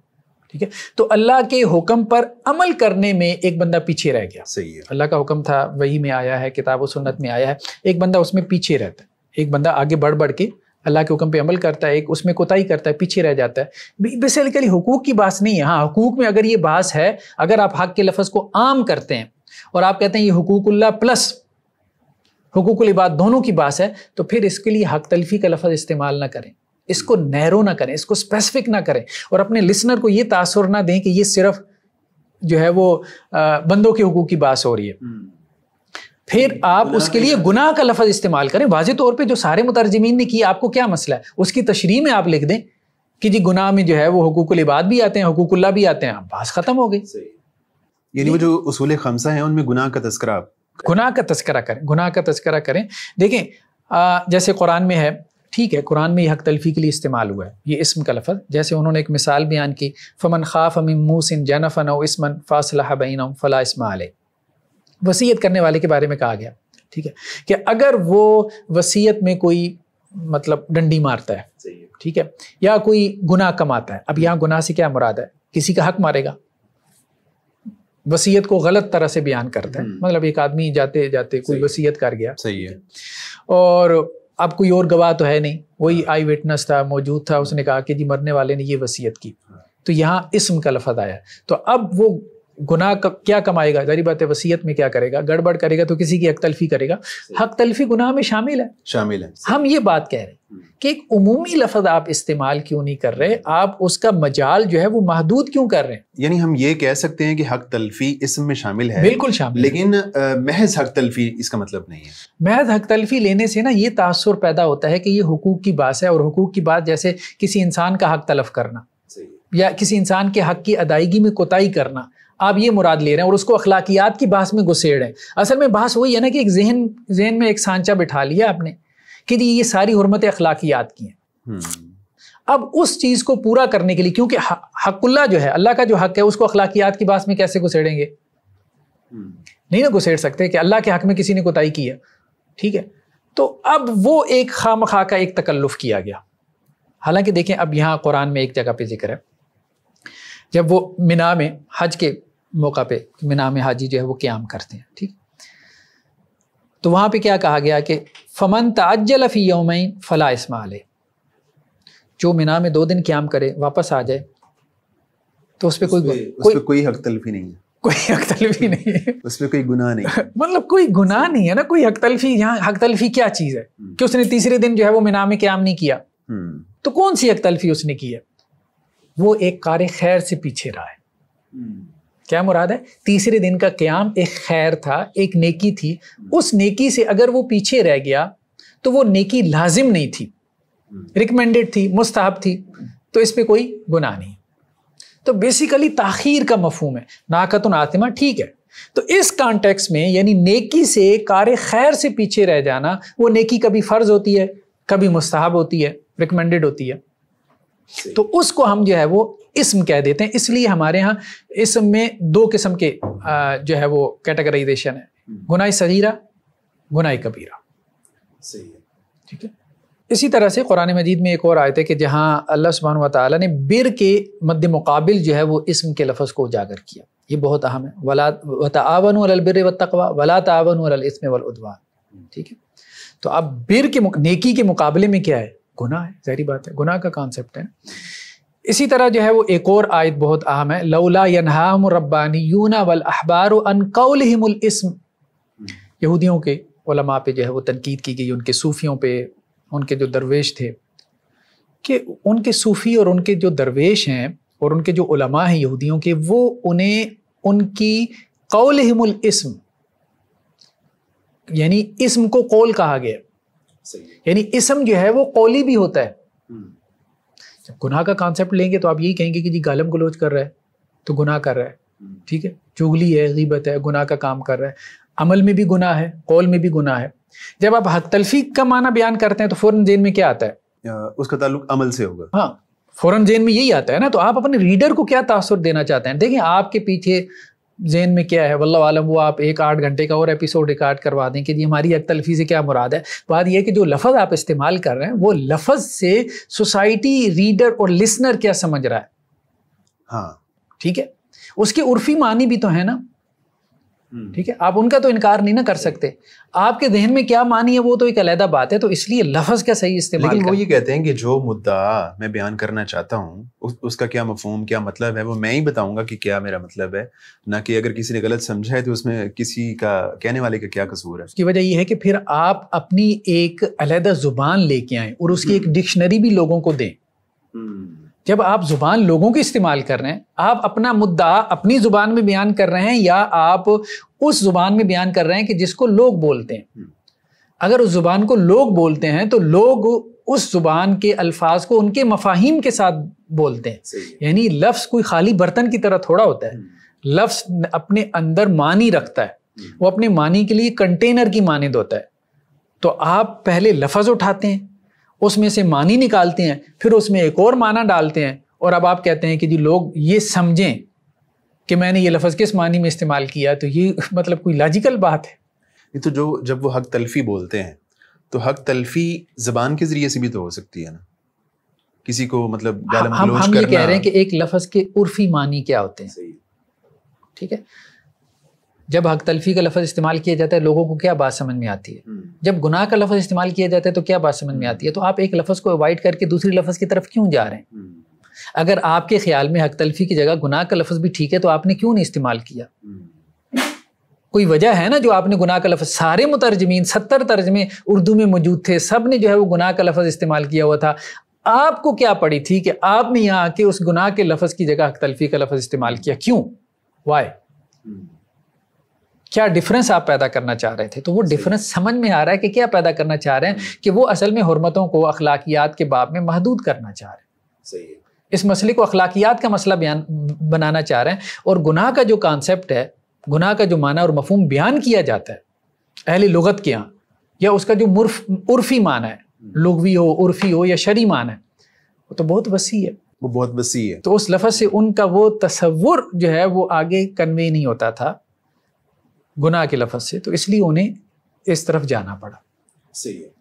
ठीक है तो अल्लाह के हुक्म पर अमल करने में एक बंदा पीछे रह गया सही है अल्लाह का हुक्म था वही में आया है किताब सुन्नत में आया है एक बंदा उसमें पीछे रहता है एक बंदा आगे बढ़ बढ़ के अल्लाह के हुक्म पे अमल करता है एक उसमें कोताही करता है पीछे रह जाता है बेसिकली हकूक की बात नहीं है हाँ हकूक में अगर ये बात है अगर आप हक के लफ्ज़ को आम करते हैं और आप कहते हैं ये हकूकुल्ला प्लस हकूकुल इबाद दोनों की बात है तो फिर इसके लिए हक तलफ़ी का लफ्ज़ इस्तेमाल ना करें इसको नैरो ना करें इसको स्पेसिफिक ना करें और अपने लिसनर को ये तासुर ना दें कि ये सिर्फ जो है वो बंदों के हकूक की बात हो रही है हम्म। फिर आप उसके लिए गुनाह का लफज इस्तेमाल करें वाजे तौर पे जो सारे मुतरजमीन ने किया आपको क्या मसला है उसकी तशरी में आप लिख दें कि जी गुनाह में जो है वो हकूकुल इबाद भी आते हैं हकूकुल्ला भी आते हैं आप बात ख़त्म हो गई यानी वो जो उसूल खमसा है उनमें गुनाह का तस्करा गुनाह का तस्करा करें गुनाह का तस्करा करें देखें आ, जैसे कुरान में है ठीक है कुरान में यह हक तलफ़ी के लिए इस्तेमाल हुआ है ये इसम का लफज जैसे उन्होंने एक मिसाल बयान की फ़मन खाफ अमिन मूसिन जनफन उस्मन फ़ासला बैन फ़ला इसमा आल वसीयत करने वाले के बारे में कहा गया ठीक है कि अगर वो वसीयत में कोई मतलब डंडी मारता है ठीक है या कोई गुनाह कमाता है अब यहाँ गुनाह से क्या मुराद है किसी का हक मारेगा वसीयत को गलत तरह से बयान करता है हम्म। मतलब एक आदमी जाते जाते कोई वसीयत कर गया सही है और अब कोई और गवाह तो है नहीं वही आई हाँ। विटनेस था मौजूद था उसने कहा कि जी मरने वाले ने ये वसीयत की तो यहाँ इसम का लफज आया तो अब वो गुनाह क्या कमाएगा जारी बात है वसीयत में क्या करेगा गड़बड़ करेगा तो किसी की हक तलफी करेगा हक तलफी गुनाह में शामिल है शामिल है हम ये बात कह रहे हैं कि एक उमूमी लफज आप इस्तेमाल क्यों नहीं कर रहे आप उसका मजाल जो है वो महदूद क्यों कर रहे हैं यानी हम ये कह सकते हैं कि हक तलफी इसमें शामिल है बिल्कुल शामिल लेकिन महज हक तलफी इसका मतलब नहीं है महज हक तलफी लेने से ना ये तासर पैदा होता है कि ये हकूक की बात है और हकूक की बात जैसे किसी इंसान का हक तलफ करना या किसी इंसान के हक की अदायगी में कोताही करना आप ये मुराद ले रहे हैं और उसको अखलाकियात की बहस में घुसेड़ असल में बहस वही है ना कि एक जहन जहन में एक सांचा बिठा लिया आपने कि जी ये सारी हरमत अखलाकियात की हैं हम्म। अब उस चीज़ को पूरा करने के लिए क्योंकि हकुल्ला जो है अल्लाह का जो हक है उसको अखलाकियात की बात में कैसे घुसेड़ेंगे हम्म। नहीं ना घुसेड़ सकते कि अल्लाह के हक में किसी ने कोताही की है ठीक है तो अब वो एक खाम खा का एक तकल्लुफ किया गया हालांकि देखें अब यहाँ कुरान में एक जगह पे जिक्र है जब वो मिना में हज के मौका पे मिना में हाजी जो है वो क्याम करते हैं ठीक है तो वहाँ पे क्या कहा गया कि फमन तजल फ़ी योमैन फ़ला इसमा जो मीना में दो दिन क्याम करे वापस आ जाए तो उस पर कोई कोई, कोई हक तलफी नहीं है कोई हक तलफी नहीं है उसमें कोई गुनाह नहीं मतलब कोई गुनाह नहीं है ना कोई हक तलफी यहाँ हक तलफी क्या चीज़ है हम्म। कि उसने तीसरे दिन जो है वो मीना में क्याम नहीं किया हम्म। तो कौन सी हक तलफी उसने की है वो एक कार खैर से पीछे रहा है हम्म। क्या मुराद है तीसरे दिन का क्याम एक खैर था एक नेकी थी उस नेकी से अगर वो पीछे रह गया तो वो नेकी लाजिम नहीं थी रिकमेंडेड थी मुस्ताब थी तो इस पर कोई गुनाह नहीं तो बेसिकली ताखीर का मफहम है नाकतन आतिमा ठीक है तो इस कॉन्टेक्स्ट में यानी नेकी से कार खैर से पीछे रह जाना वो नेकी कभी फ़र्ज़ होती है कभी मुस्ताब होती है रिकमेंडेड होती है तो उसको हम जो है वो इसम कह देते हैं इसलिए हमारे यहाँ इसम में दो किस्म के जो है वो कैटेगराइजेशन है hmm. गुनाह सगीरा गुनाह कबीरा सही है ठीक है इसी तरह से कुरान मजीद में एक और आयत है कि जहाँ अल्लाह सुबहान ताली ने बिर के मद्द मुकाबिल जो है वो इसम के लफ्ज़ को उजागर किया ये बहुत अहम है वला वतावन अलबिर व वला तावन अलस्म वलउदवान hmm. ठीक है तो अब बिर के नेकी के मुकाबले में क्या है गुना है जहरी बात है गुना का कॉन्सेप्ट है इसी तरह जो है वो एक और आयत बहुत अहम है लौला रब्बानी यूना वल अहबार यहूदियों के ओलमा पे जो है वो तनकीद की गई उनके सूफियों पे उनके जो दरवेश थे कि उनके सूफ़ी और उनके जो दरवेश हैं और उनके जो उलमा हैं यहूदियों के वो उन्हें उनकी कौल कौलहिमुलस्म यानी इसम को कौल कहा गया यानी इसम जो है वो कौली भी होता है हम्म। जब गुनाह का कॉन्सेप्ट लेंगे तो आप यही कहेंगे कि जी गालम गलोच कर रहा है तो गुनाह कर रहा है हम्म। ठीक है चुगली है गीबत है गुनाह का काम कर रहा है अमल में भी गुनाह है कौल में भी गुनाह है जब आप हक तलफी का माना बयान करते हैं तो फ़ौरन जेन में क्या आता है उसका ताल्लुक अमल से होगा हाँ फ़ौरन जेन में यही आता है ना तो आप अपने रीडर को क्या तासर देना चाहते हैं देखिए आपके पीछे जेन में क्या है वल्ला आलम वो आप एक आठ घंटे का और एपिसोड रिकॉर्ड करवा दें कि जी हमारी तलफी से क्या मुराद है बात यह कि जो लफज आप इस्तेमाल कर रहे हैं वो लफज से सोसाइटी रीडर और लिसनर क्या समझ रहा है हाँ ठीक है उसके उर्फी मानी भी तो है ना हम्म। ठीक है आप उनका तो इनकार नहीं ना कर सकते आपके जहन में क्या मानी है वो तो एक अलहदा बात है तो इसलिए लफज का सही इस्तेमाल लेकिन वो ये कहते हैं कि जो मुद्दा मैं बयान करना चाहता हूँ उस, उसका क्या मफहम क्या मतलब है वो मैं ही बताऊंगा कि क्या मेरा मतलब है ना कि अगर किसी ने गलत समझा है तो उसमें किसी का कहने वाले का क्या कसूर है उसकी वजह यह है कि फिर आप अपनी एक अलहदा जुबान लेके आए और उसकी हम्म। एक डिक्शनरी भी लोगों को दें हम्म। जब आप जुबान लोगों की इस्तेमाल कर रहे हैं आप अपना मुद्दा अपनी जुबान में बयान कर रहे हैं या आप उस जुबान में बयान कर रहे हैं कि जिसको लोग बोलते हैं हम्म। अगर उस जुबान को लोग बोलते हैं तो लोग उस जुबान के अल्फाज को उनके मफाहिम के साथ बोलते हैं यानी लफ्स कोई खाली बर्तन की तरह थोड़ा होता है हम्म। लफ्स अपने अंदर मानी रखता है हम्म। वो अपने मानी के लिए कंटेनर की मानद होता है तो आप पहले लफज उठाते हैं उसमें से मानी निकालते हैं फिर उसमें एक और माना डालते हैं और अब आप कहते हैं कि जी लोग ये समझें कि मैंने ये लफ्ज़ किस मानी में इस्तेमाल किया तो ये मतलब कोई लॉजिकल बात है ये तो जो जब वो हक तलफी बोलते हैं तो हक तलफी जबान के ज़रिए से भी तो हो सकती है ना किसी को मतलब हम, हम ये कह रहे हैं कि एक लफ्ज़ के उर्फी मानी क्या होते हैं ठीक है जब हक तलफी का लफ्ज़ इस्तेमाल किया जाता है लोगों को क्या बात समझ में आती है हम्म। जब गुनाह का लफ्ज़ इस्तेमाल किया जाता है तो क्या बात समझ में हम्म। आती है तो आप एक लफ्ज़ को अवॉइड करके दूसरी लफ्ज़ की तरफ क्यों जा रहे हैं हम्म। अगर आपके ख्याल में हक तलफी की जगह गुनाह का लफ्ज़ भी ठीक है तो आपने क्यों नहीं इस्तेमाल किया कोई वजह है ना जो आपने गुनाह का लफ्ज़ सारे मुतरजमीन सत्तर तर्जमे उर्दू में मौजूद थे सब ने जो है वो गुनाह का लफ्ज़ इस्तेमाल किया हुआ था आपको क्या पड़ी थी कि आपने यहाँ आके उस गुनाह के लफ्ज़ की जगह हक तलफी का लफ्ज़ इस्तेमाल किया क्यों वाई क्या डिफरेंस आप पैदा करना चाह रहे थे तो वो डिफरेंस समझ में आ रहा है कि क्या पैदा करना चाह रहे हैं हम्म। कि वो असल में हरमतों को अखलाकियात के बाब में महदूद करना चाह रहे हैं सही है इस मसले को अखलाकियात का मसला बयान बनाना चाह रहे हैं और गुनाह का जो कॉन्सेप्ट है गुनाह का जो माना और मफहम बयान किया जाता है अहल लगत के यहाँ या उसका जो मुर्फ उर्फी माना है हम्म। लुगवी हो उर्फी हो या शरी माना है वो तो बहुत वसी है वो बहुत वसी है तो उस लफज से उनका वो तस्वुर जो है वो आगे कन्वे नहीं होता था गुनाह के लफज से तो इसलिए उन्हें इस तरफ जाना पड़ा सही है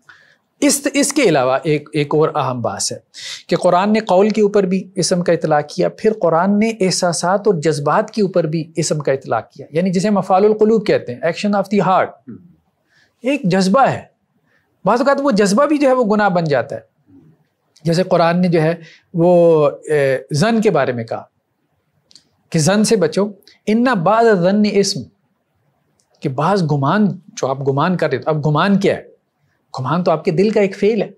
इस इसके अलावा एक एक और अहम बात है कि कुरान ने कौल के ऊपर भी इसम का इतला किया फिर कुरान ने एहसास और जज्बात के ऊपर भी इसम का इतला किया यानी जिसे मफालकलूब कहते हैं एक्शन ऑफ दी हार्ट हम्म। एक जज्बा है बात तो वो जज्बा भी जो है वो गुनाह बन जाता है जैसे कुरान ने जो है वो जन के बारे में कहा कि जन से बचो इन्ना बाद जन इसम कि बाज गुमान जो आप गुमान कर रहे थे अब गुमान क्या है गुमान तो आपके दिल का एक फेल है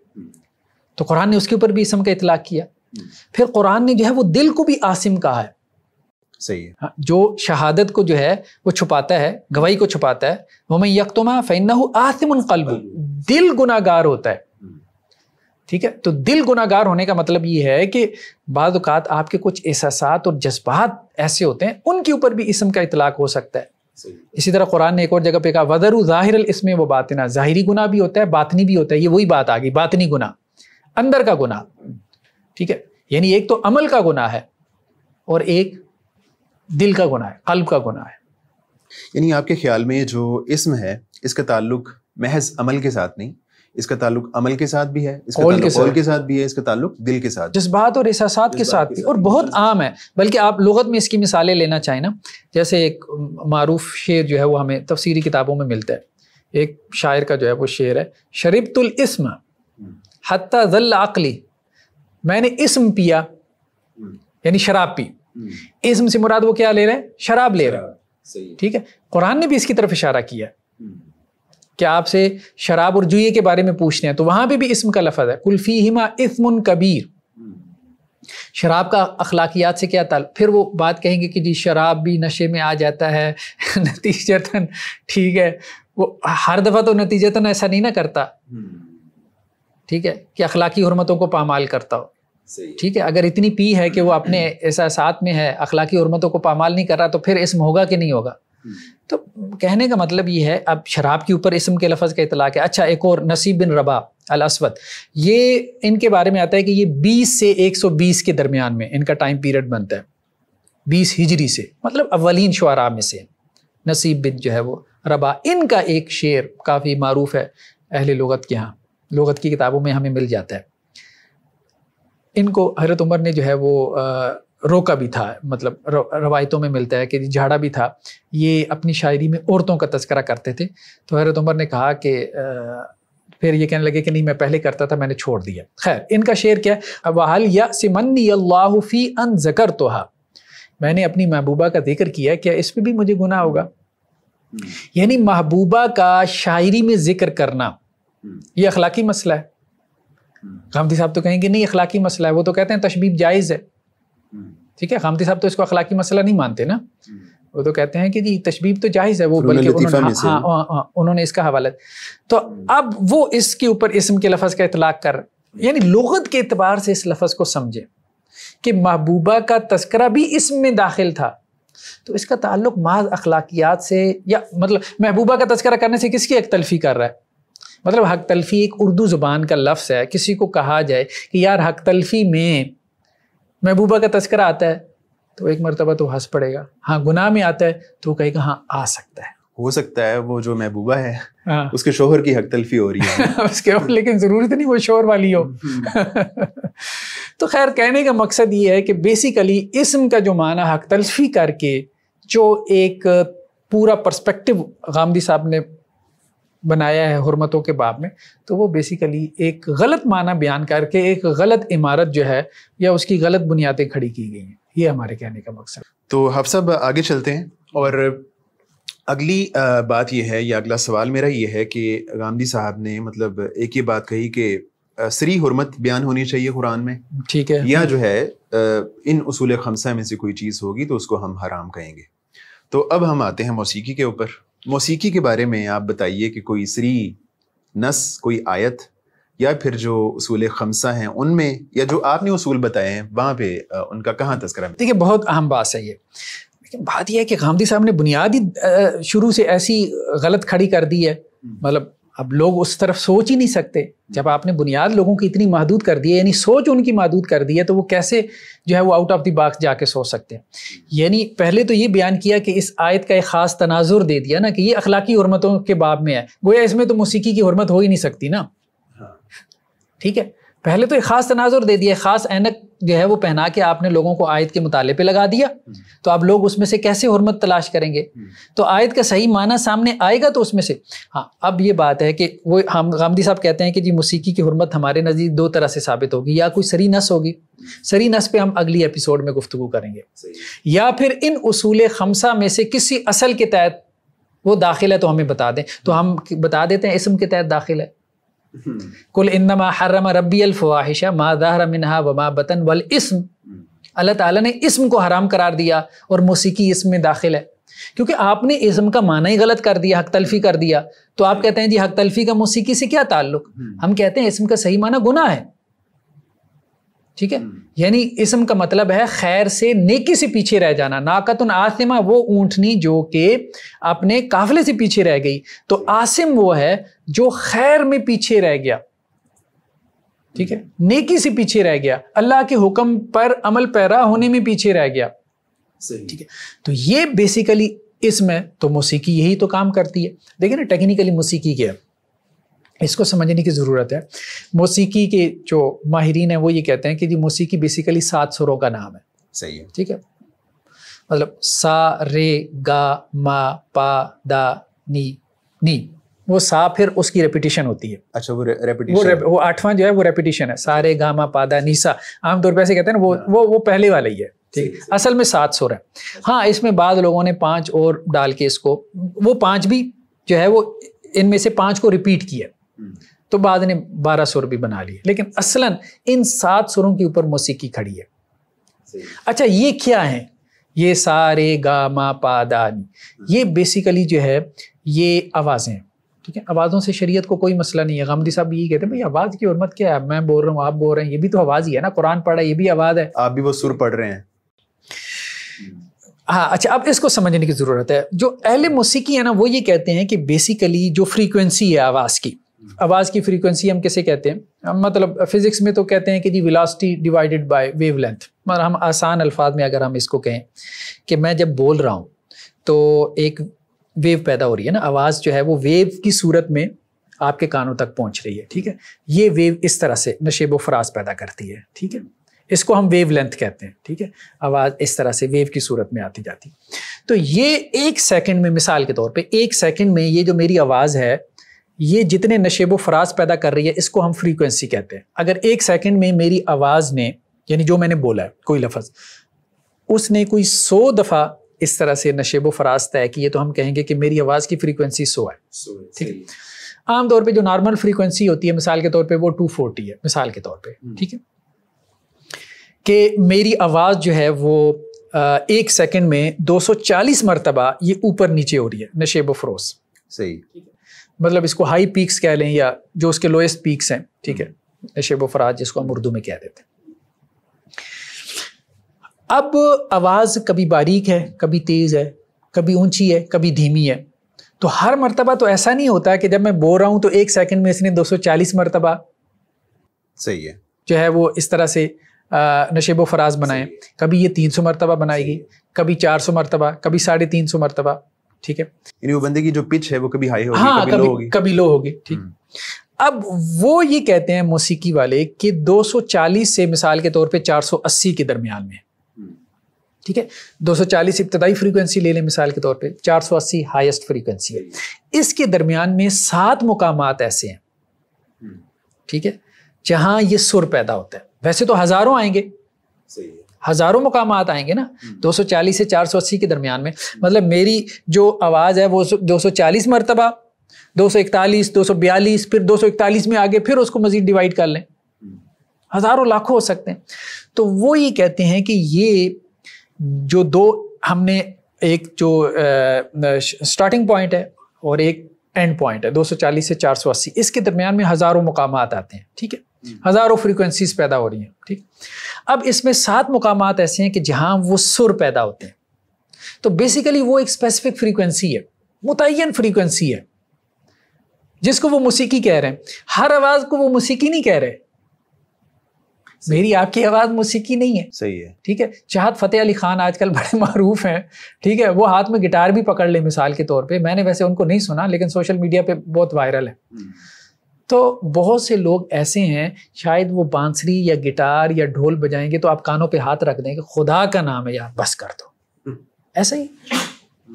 तो कुरान ने उसके ऊपर भी इसम का इतलाक किया फिर कुरान ने जो है वो दिल को भी आसिम कहा है सही है हाँ, जो शहादत को जो है वो छुपाता है गवाही को छुपाता है वो मैं यकतुमा फ़ैन आसिम कल्ब दिल गुनागार होता है ठीक है तो दिल गुनागार होने का मतलब ये है कि बाद आपके कुछ एहसास और जज्बात ऐसे होते हैं उनके ऊपर भी इसम का इतलाक हो सकता है इसी तरह कुरान ने एक और जगह पे कहा वजर ज़ाहिर इसमें वो बातना ज़ाहिरी गुना भी होता है बातनी भी होता है ये वही बात आ गई बातनी गुना अंदर का गुना ठीक है यानी एक तो अमल का गुना है और एक दिल का गुना है कल्ब का गुना है यानी आपके ख्याल में जो इसम है इसका ताल्लुक महज अमल के साथ नहीं इसका ताल्लुक अमल के साथ भी है इसका ताल्लुक के, के साथ भी है इसका ताल्लुक दिल के साथ जज्बात और एहसास के साथ भी और बहुत आम है बल्कि आप लगत में इसकी मिसालें लेना चाहें ना जैसे एक मरूफ शेर जो है वो हमें तफसीरी किताबों में मिलता है एक शायर का जो है वो शेर है शरीबतुल इसम हम्म। हती जल अकली मैंने इसम पिया हम्म। यानी शराब पी हम्म। इसम से मुराद वो क्या ले रहे हैं शराब ले रहे हैं ठीक है कुरान ने भी इसकी तरफ इशारा किया क्या आपसे शराब और जुए के बारे में पूछते हैं तो वहां पे भी इसम का लफज है कुल्फी हिमा इसम कबीर शराब का अखलाकियात से क्या ताल फिर वो बात कहेंगे कि जी शराब भी नशे में आ जाता है नतीजतन ठीक है वो हर दफ़ा तो नतीजतन ऐसा नहीं ना करता ठीक है कि अखलाकी हरमतों को पामाल करता हो ठीक है अगर इतनी पी है कि वो अपने ऐसा साथ में है अखलाकी हरमतों को पामाल नहीं कर रहा तो फिर इसम होगा कि नहीं होगा तो कहने का मतलब ये है अब शराब के ऊपर इसम के लफज का इतलाक है अच्छा एक और नसीब बिन रबा अल असवद ये इनके बारे में आता है कि ये 20 से 120 के दरमियान में इनका टाइम पीरियड बनता है 20 हिजरी से मतलब अवलिन शुरा में से नसीब बिन जो है वो रबा इनका एक शेर काफ़ी मरूफ है अहल लगत के यहाँ लगत की किताबों में हमें मिल जाता है इनको हजरत उमर ने जो है वो आ, रोका भी था मतलब रवायतों में मिलता है कि झाड़ा भी था ये अपनी शायरी में औरतों का तस्करा करते थे तो हैरत उमर ने कहा कि फिर ये कहने लगे कि नहीं मैं पहले करता था मैंने छोड़ दिया खैर इनका शेर क्या है वहल या सिमन्नी अन जकर तो मैंने अपनी महबूबा का जिक्र किया क्या इस पर भी मुझे गुना होगा यानी महबूबा का शायरी में जिक्र करना ये अखलाकी मसला है गांधी साहब तो कहेंगे नहीं अखलाकी मसला है वो तो कहते हैं तशबीब जायज़ है ठीक है खामती साहब तो इसको अखलाकी मसला नहीं मानते ना वो तो कहते हैं कि जी तशबीब तो जायज़ है वो बल्कि उन्होंने हाँ, हाँ, हाँ, उन्होंने इसका हवाला तो अब वो इसके ऊपर इसम के लफज का इतलाक कर यानी लगत के अतबार से इस लफज को समझे कि महबूबा का तस्करा भी इसम में दाखिल था तो इसका ताल्लुक माज अखलाकियात से या मतलब महबूबा का तस्करा करने से किसकी एक तलफी कर रहा है मतलब हक तलफी एक उर्दू ज़ुबान का लफ्ज़ है किसी को कहा जाए कि यार हक तलफी में महबूबा का तस्करा आता है तो एक मरतबा तो हंस पड़ेगा हाँ गुनाह में आता है तो कहेगा हाँ आ सकता है हो सकता है वो जो महबूबा है हाँ। उसके शोहर की हक तलफी हो रही है उसके लेकिन ज़रूरत नहीं वो शोहर वाली हो तो खैर कहने का मकसद ये है कि बेसिकली इसम का जो माना हक तलफी करके जो एक पूरा पर्सपेक्टिव गांधी साहब ने बनाया है हरमतों के बाब में तो वो बेसिकली एक गलत माना बयान करके एक गलत इमारत जो है या उसकी गलत बुनियादें खड़ी की गई हैं ये हमारे कहने का मकसद तो हम सब आगे चलते हैं और अगली बात यह है या अगला सवाल मेरा ये है कि गांधी साहब ने मतलब एक ये बात कही कि सरी हरमत बयान होनी चाहिए कुरान में ठीक है या जो है इन असूल खमसा में से कोई चीज़ होगी तो उसको हम हराम कहेंगे तो अब हम आते हैं मौसीकी के ऊपर मौसीकी के बारे में आप बताइए कि कोई इसरी नस कोई आयत या फिर जो उसूल खमसा हैं उनमें या जो आपने असूल बताए हैं वहाँ पे उनका कहाँ तस्करा देखिए बहुत अहम बात है ये लेकिन बात यह है कि गांधी साहब ने बुनियादी शुरू से ऐसी गलत खड़ी कर दी है हम्म। मतलब अब लोग उस तरफ सोच ही नहीं सकते जब आपने बुनियाद लोगों की इतनी महदूद कर दी है यानी सोच उनकी महदूद कर दी है तो वो कैसे जो है वो आउट ऑफ द बॉक्स जाके सोच सकते हैं यानी पहले तो ये बयान किया कि इस आयत का एक ख़ास तनाजुर दे दिया ना कि ये अखलाकी हरमतों के बाब में है गोया इसमें तो मौसीकी की हरमत हो ही नहीं सकती ना हाँ। ठीक है पहले तो एक ख़ास तनाजुर दे दिया ख़ास एनक जो है वो पहना के आपने लोगों को आयत के मुताले पे लगा दिया हम्म। तो आप लोग उसमें से कैसे हरमत तलाश करेंगे हम्म। तो आयत का सही माना सामने आएगा तो उसमें से हाँ अब ये बात है कि वो हम गांधी साहब कहते हैं कि जी मौसीकी की हरमत हमारे नज़दीक दो तरह से साबित होगी या कोई सरी नस होगी सरी नस पे हम अगली एपिसोड में गुफ्तु करेंगे या फिर इन असूल खमसा में से किसी असल के तहत वो दाखिल है तो हमें बता दें तो हम बता देते हैं इसम के तहत दाखिल है कुल इन्नमा हरम रबी अलफवाहिशा मा दाहर मिनहा वमा बतन वल इसम अल्लाह ताला ने इसम को हराम करार दिया और मौसीकी इसम में दाखिल है क्योंकि आपने इसम का माना ही गलत कर दिया हक तलफी कर दिया तो आप कहते हैं जी हक तलफी का मौसीकी से क्या ताल्लुक हम्म। हम कहते हैं इसम का सही माना गुना है ठीक है हम्म। यानी इसम का मतलब है खैर से नेकी से पीछे रह जाना नाकतुन आसिमा वो ऊंटनी जो के अपने काफिले से पीछे रह गई तो आसिम वो है जो खैर में पीछे रह गया ठीक है नेकी से पीछे रह गया अल्लाह के हुक्म पर अमल पैरा होने में पीछे रह गया ठीक है तो ये बेसिकली इसमें तो मौसीकी यही तो काम करती है देखिए ना टेक्निकली मौसीकी क्या है इसको समझने की ज़रूरत है मौसीकी के जो माहरीन हैं वो ये कहते हैं कि जी मौसीकी बेसिकली सात सुरों का नाम है सही है ठीक है मतलब सा रे गा मा पा दा नी नी वो सा फिर उसकी रेपिटेशन होती है अच्छा वो रेपिटेशन वो, वो आठवां जो है वो रेपिटेशन है सारे गामा पादा सा आमतौर पर ऐसे कहते हैं वो हाँ। वो वो पहले वाला ही है ठीक है असल में सात सुर है हाँ इसमें बाद लोगों ने पांच और डाल के इसको वो पांच भी जो है वो इनमें से पांच को रिपीट किया तो बाद ने बारह सुर भी बना लिए लेकिन असलन इन सात सुरों के ऊपर मौसीकी खड़ी है अच्छा ये क्या है ये सारे गा मा पादानी ये बेसिकली जो है ये आवाज़ें ठीक है आवाज़ों से शरीयत को कोई मसला नहीं है गामदी साहब यही कहते हैं भाई आवाज़ की हरमत क्या है मैं बोल रहा हूँ आप बोल रहे हैं ये भी तो आवाज़ ही है ना कुरान पढ़ा है ये भी आवाज़ है आप भी वो सुर पढ़ रहे हैं हाँ अच्छा अब इसको समझने की ज़रूरत है जो अहले मौसीकी है ना वो ये कहते हैं कि बेसिकली जो फ्रीक्वेंसी है आवाज़ की आवाज़ की फ्रीक्वेंसी हम कैसे कहते हैं मतलब फिज़िक्स में तो कहते हैं कि जी velocity divided by wavelength मतलब हम आसान अल्फाज में अगर हम इसको कहें कि मैं जब बोल रहा हूँ तो एक वेव पैदा हो रही है ना आवाज़ जो है वो वेव की सूरत में आपके कानों तक पहुँच रही है ठीक है ये वेव इस तरह से नशेब फराज पैदा करती है ठीक है इसको हम वेव लेंथ कहते हैं ठीक है आवाज़ इस तरह से वेव की सूरत में आती जाती तो ये एक सेकंड में मिसाल के तौर पे एक सेकंड में ये जो मेरी आवाज़ है ये जितने नशेब फराज पैदा कर रही है इसको हम फ्रीक्वेंसी कहते हैं अगर एक सेकंड में मेरी आवाज़ ने यानी जो मैंने बोला है कोई लफज उसने कोई सौ दफ़ा इस तरह से नशेब फराज तय किए तो हम कहेंगे कि मेरी आवाज़ की फ्रीक्वेंसी सौ है ठीक है आम तौर पे जो नॉर्मल फ्रीक्वेंसी होती है मिसाल के तौर पर वो टू है मिसाल के तौर पर हम्म। ठीक है कि मेरी आवाज़ जो है वो एक सेकंड में 240 मरतबा ये ऊपर नीचे हो रही है नशेब फरोज सही मतलब इसको हाई पीक्स कह लें या जो उसके लोएस्ट पीक्स हैं ठीक है नशेब फराज जिसको हम उर्दू में कह देते हैं अब आवाज़ कभी बारीक है कभी तेज़ है कभी ऊंची है कभी धीमी है तो हर मरतबा तो ऐसा नहीं होता कि जब मैं बो रहा हूँ तो एक सेकंड में इसने 240 मरतबा सही है जो है वो इस तरह से नशेब फराज बनाए कभी ये 300 मरतबा बनाएगी कभी 400 मरतबा कभी साढ़े तीन सौ मरतबा ठीक है वो बंदे की जो पिच है वो कभी हाई होगी हाँ, कभी, कभी लो होगी कभी लो होगी ठीक हम्म। अब वो ये कहते हैं मौसीकी वाले कि 240 से मिसाल के तौर पे 480 के दरमियान में हम्म। ठीक है 240 सौ इब्तदाई फ्रीक्वेंसी ले लें मिसाल के तौर पे 480 हाईएस्ट फ्रीक्वेंसी है इसके दरमियान में सात मुकाम ऐसे हैं हम्म। ठीक है जहां ये सुर पैदा होता है वैसे तो हजारों आएंगे सही है हज़ारों मकाम आएंगे ना 240 हम्म। से 480 के दरमियान में मतलब मेरी जो आवाज़ है वो 240 मरतबा 241 242 फिर 241 में आगे फिर उसको मज़ीद डिवाइड कर लें हम्म। हज़ारों लाखों हो सकते हैं तो वो ये कहते हैं कि ये जो दो हमने एक जो स्टार्टिंग पॉइंट है और एक एंड पॉइंट है 240 से 480 इसके दरमियान में हज़ारों मकाम आते हैं ठीक है हम्म। हज़ारों फ्रीक्वेंसीज पैदा हो रही हैं ठीक अब इसमें सात मुकाम ऐसे हैं कि जहां वो सुर पैदा होते हैं तो बेसिकली वो एक स्पेसिफिक फ्रीक्वेंसी है मुतन फ्रीक्वेंसी है जिसको वो मौसीकी कह रहे हैं हर आवाज़ को वो मौसीकी नहीं कह रहे मेरी आपकी आवाज़ मौसीकी नहीं है सही है ठीक है चाहत फ़तेह अली खान आजकल बड़े मरूफ हैं ठीक है वो हाथ में गिटार भी पकड़ ले मिसाल के तौर पे मैंने वैसे उनको नहीं सुना लेकिन सोशल मीडिया पे बहुत वायरल है हम्म। तो बहुत से लोग ऐसे हैं शायद वो बांसुरी या गिटार या ढोल बजाएंगे तो आप कानों पे हाथ रख देंगे खुदा का नाम है यार बस कर दो हम्म। ऐसे ही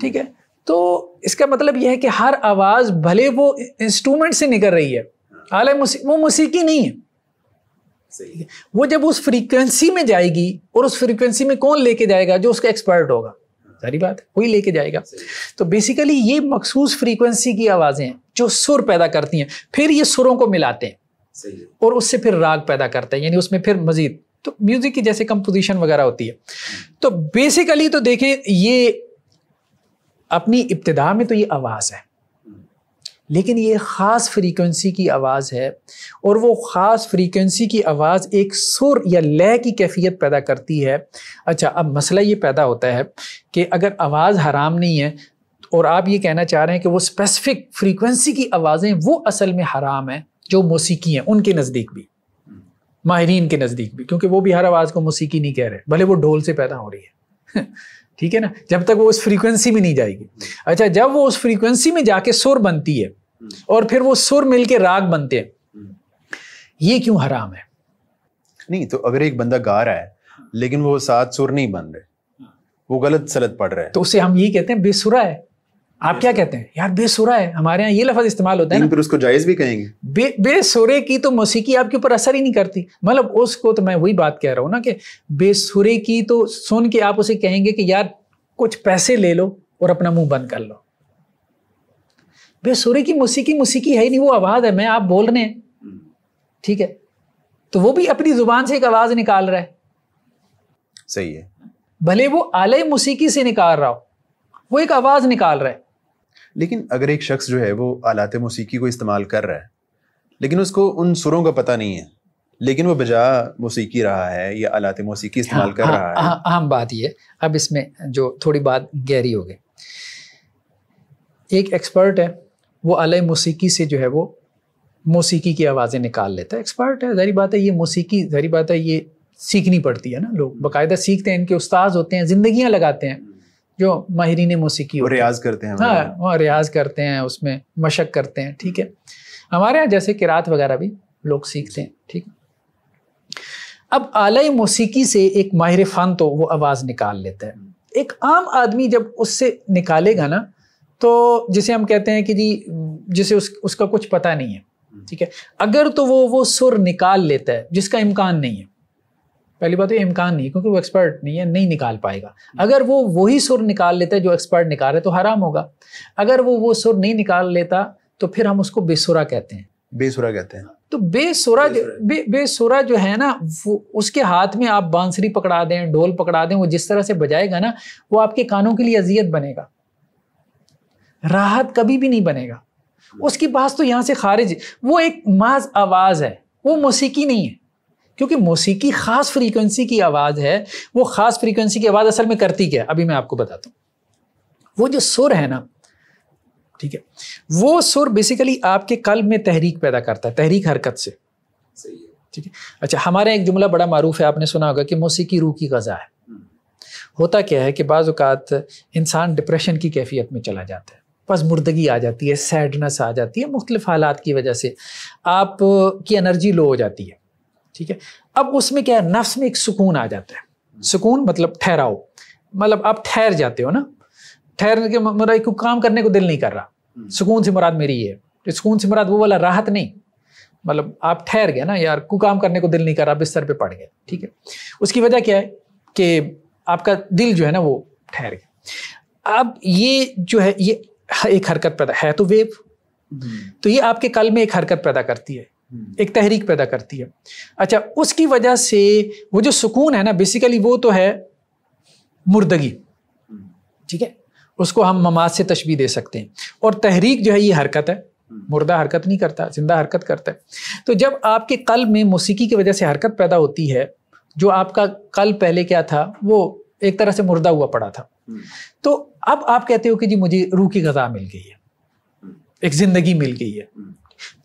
ठीक है तो इसका मतलब यह है कि हर आवाज़ भले वो इंस्ट्रूमेंट से निकल रही है आले मुसी, वो मुसीकी नहीं है वो जब उस फ्रीक्वेंसी में जाएगी और उस फ्रीक्वेंसी में कौन लेके जाएगा जो उसका एक्सपर्ट होगा सारी बात है वही लेके जाएगा तो बेसिकली ये मखसूस फ्रीक्वेंसी की आवाज़ें हैं जो सुर पैदा करती हैं फिर ये सुरों को मिलाते हैं और उससे फिर राग पैदा करते हैं यानी उसमें फिर मजीद तो म्यूजिक की जैसे कंपोजिशन वगैरह होती है तो बेसिकली तो देखें ये अपनी इब्तदा में तो ये आवाज़ है लेकिन ये ख़ास फ्रीक्वेंसी की आवाज़ है और वो ख़ास फ्रीक्वेंसी की आवाज़ एक सुर या लय की कैफियत पैदा करती है अच्छा अब मसला ये पैदा होता है कि अगर आवाज़ हराम नहीं है और आप ये कहना चाह रहे हैं कि वो स्पेसिफिक फ्रीक्वेंसी की आवाज़ें वो असल में हराम हैं जो मौसीकी हैं उनके नज़दीक भी माहरीन के नज़दीक भी क्योंकि वो भी हर आवाज़ को मौसीकी नहीं कह रहे भले वो ढोल से पैदा हो रही है ठीक है ना जब तक वो उस फ्रीक्वेंसी में नहीं जाएगी अच्छा जब वो उस फ्रीक्वेंसी में जाके सुर बनती है और फिर वो सुर मिल राग बनते हैं ये क्यों हराम है नहीं तो अगर एक बंदा गा रहा है लेकिन वो सात सुर नहीं बन रहे वो गलत सलत पढ़ रहा है तो उसे हम ये कहते हैं बेसुरा है आप क्या कहते हैं यार बेसुरा है हमारे यहाँ ये लफज इस्तेमाल होता है फिर उसको जायज भी कहेंगे बे बेसुरे की तो मौसीकी आपके ऊपर असर ही नहीं करती मतलब उसको तो मैं वही बात कह रहा हूँ ना कि बेसुरे की तो सुन के आप उसे कहेंगे कि यार कुछ पैसे ले लो और अपना मुंह बंद कर लो बेसुरे की मौसीकी मौसीकी है ही नहीं वो आवाज़ है मैं आप बोल रहे हैं ठीक है तो वो भी अपनी जुबान से एक आवाज़ निकाल रहा है सही है भले वो आले मौसीकी से निकाल रहा हो वो एक आवाज़ निकाल रहा है लेकिन अगर एक शख्स जो है वो आलात मौसीकी को इस्तेमाल कर रहा है लेकिन उसको उन सुरों का पता नहीं है लेकिन वो बजा मौसीकी रहा है या आलात मौसीकी इस्तेमाल हाँ, कर हाँ, रहा है हाँ, अहम हाँ बात ये अब इसमें जो थोड़ी बात गहरी हो गई एक एक्सपर्ट है वो अल मौसीकी से जो है वो मौसीकी की आवाज़ें निकाल लेता है एक्सपर्ट है जहरी बात है ये मौसीकी जहरी बात है ये सीखनी पड़ती है ना लोग बाकायदा सीखते हैं इनके उस्ताद होते हैं ज़िंदगियाँ लगाते हैं जो माहरीन मौसीकी और रियाज करते हैं हाँ वो रियाज करते हैं उसमें मशक करते हैं ठीक है हमारे यहाँ जैसे किरात वगैरह भी लोग सीखते हैं ठीक अब आलय मौसीकी से एक माहिर फ़न तो वो आवाज़ निकाल लेता है एक आम आदमी जब उससे निकालेगा ना तो जिसे हम कहते हैं कि जी जिसे उस उसका कुछ पता नहीं है हम्म। ठीक है अगर तो वो वो सुर निकाल लेता है जिसका इम्कान नहीं है पहली बात तो इम्कान नहीं क्योंकि वो एक्सपर्ट नहीं है नहीं निकाल पाएगा अगर वो वही सुर निकाल लेता है जो एक्सपर्ट निकाल रहे तो हराम होगा अगर वो वो सुर नहीं निकाल लेता तो फिर हम उसको बेसुरा कहते हैं बेसुरा कहते हैं तो बेसुरा बे, बेसुरा जो है ना वो उसके हाथ में आप बांसुरी पकड़ा दें ढोल पकड़ा दें वो जिस तरह से बजाएगा ना वो आपके कानों के लिए अजियत बनेगा राहत कभी भी नहीं बनेगा उसकी बात तो यहाँ से खारिज वो एक माज आवाज़ है वो मौसीकी नहीं है क्योंकि मौसीकी ख़ास फ्रीक्वेंसी की आवाज़ है वो ख़ास फ्रीक्वेंसी की आवाज़ असल में करती क्या है अभी मैं आपको बताता हूँ वो जो सुर है ना ठीक है वो सुर बेसिकली आपके कल्ब में तहरीक पैदा करता है तहरीक हरकत से ठीक है अच्छा हमारा एक जुमला बड़ा मरूफ है आपने सुना होगा कि मौसीकी रूह की गज़ा है होता क्या है कि बाज़ात इंसान डिप्रेशन की कैफियत में चला जाता है बस मुर्दगी आ जाती है सैडनेस आ जाती है मुख्तलिफ हालात की वजह से आपकी एनर्जी लो हो जाती है ठीक है अब उसमें क्या है नफ्स में एक सुकून आ जाता है सुकून मतलब ठहराओ मतलब आप ठहर जाते हो ना ठहरने के मेरा को काम करने को दिल नहीं कर रहा हम्म। सुकून से मुराद मेरी ये है तो सुकून से मुराद वो वाला राहत नहीं मतलब आप ठहर गए ना यार को काम करने को दिल नहीं कर रहा बिस्तर पे पड़ गए ठीक है उसकी वजह क्या है कि आपका दिल जो है ना वो ठहर गया अब ये जो है ये एक हरकत पैदा है तो वेव हम्म। तो ये आपके कल में एक हरकत पैदा करती है हम्म। एक तहरीक पैदा करती है अच्छा उसकी वजह से वो जो सुकून है ना बेसिकली वो तो है मुर्दगी हम्म। ठीक है उसको हम ममाद से तशबी दे सकते हैं और तहरीक जो है ये हरकत है हम्म। मुर्दा हरकत नहीं करता जिंदा हरकत करता है तो जब आपके कल में मौसीकी की वजह से हरकत पैदा होती है जो आपका कल पहले क्या था वो एक तरह से मुर्दा हुआ पड़ा था तो अब आप कहते हो कि जी मुझे रूह की गजा मिल गई है एक जिंदगी मिल गई है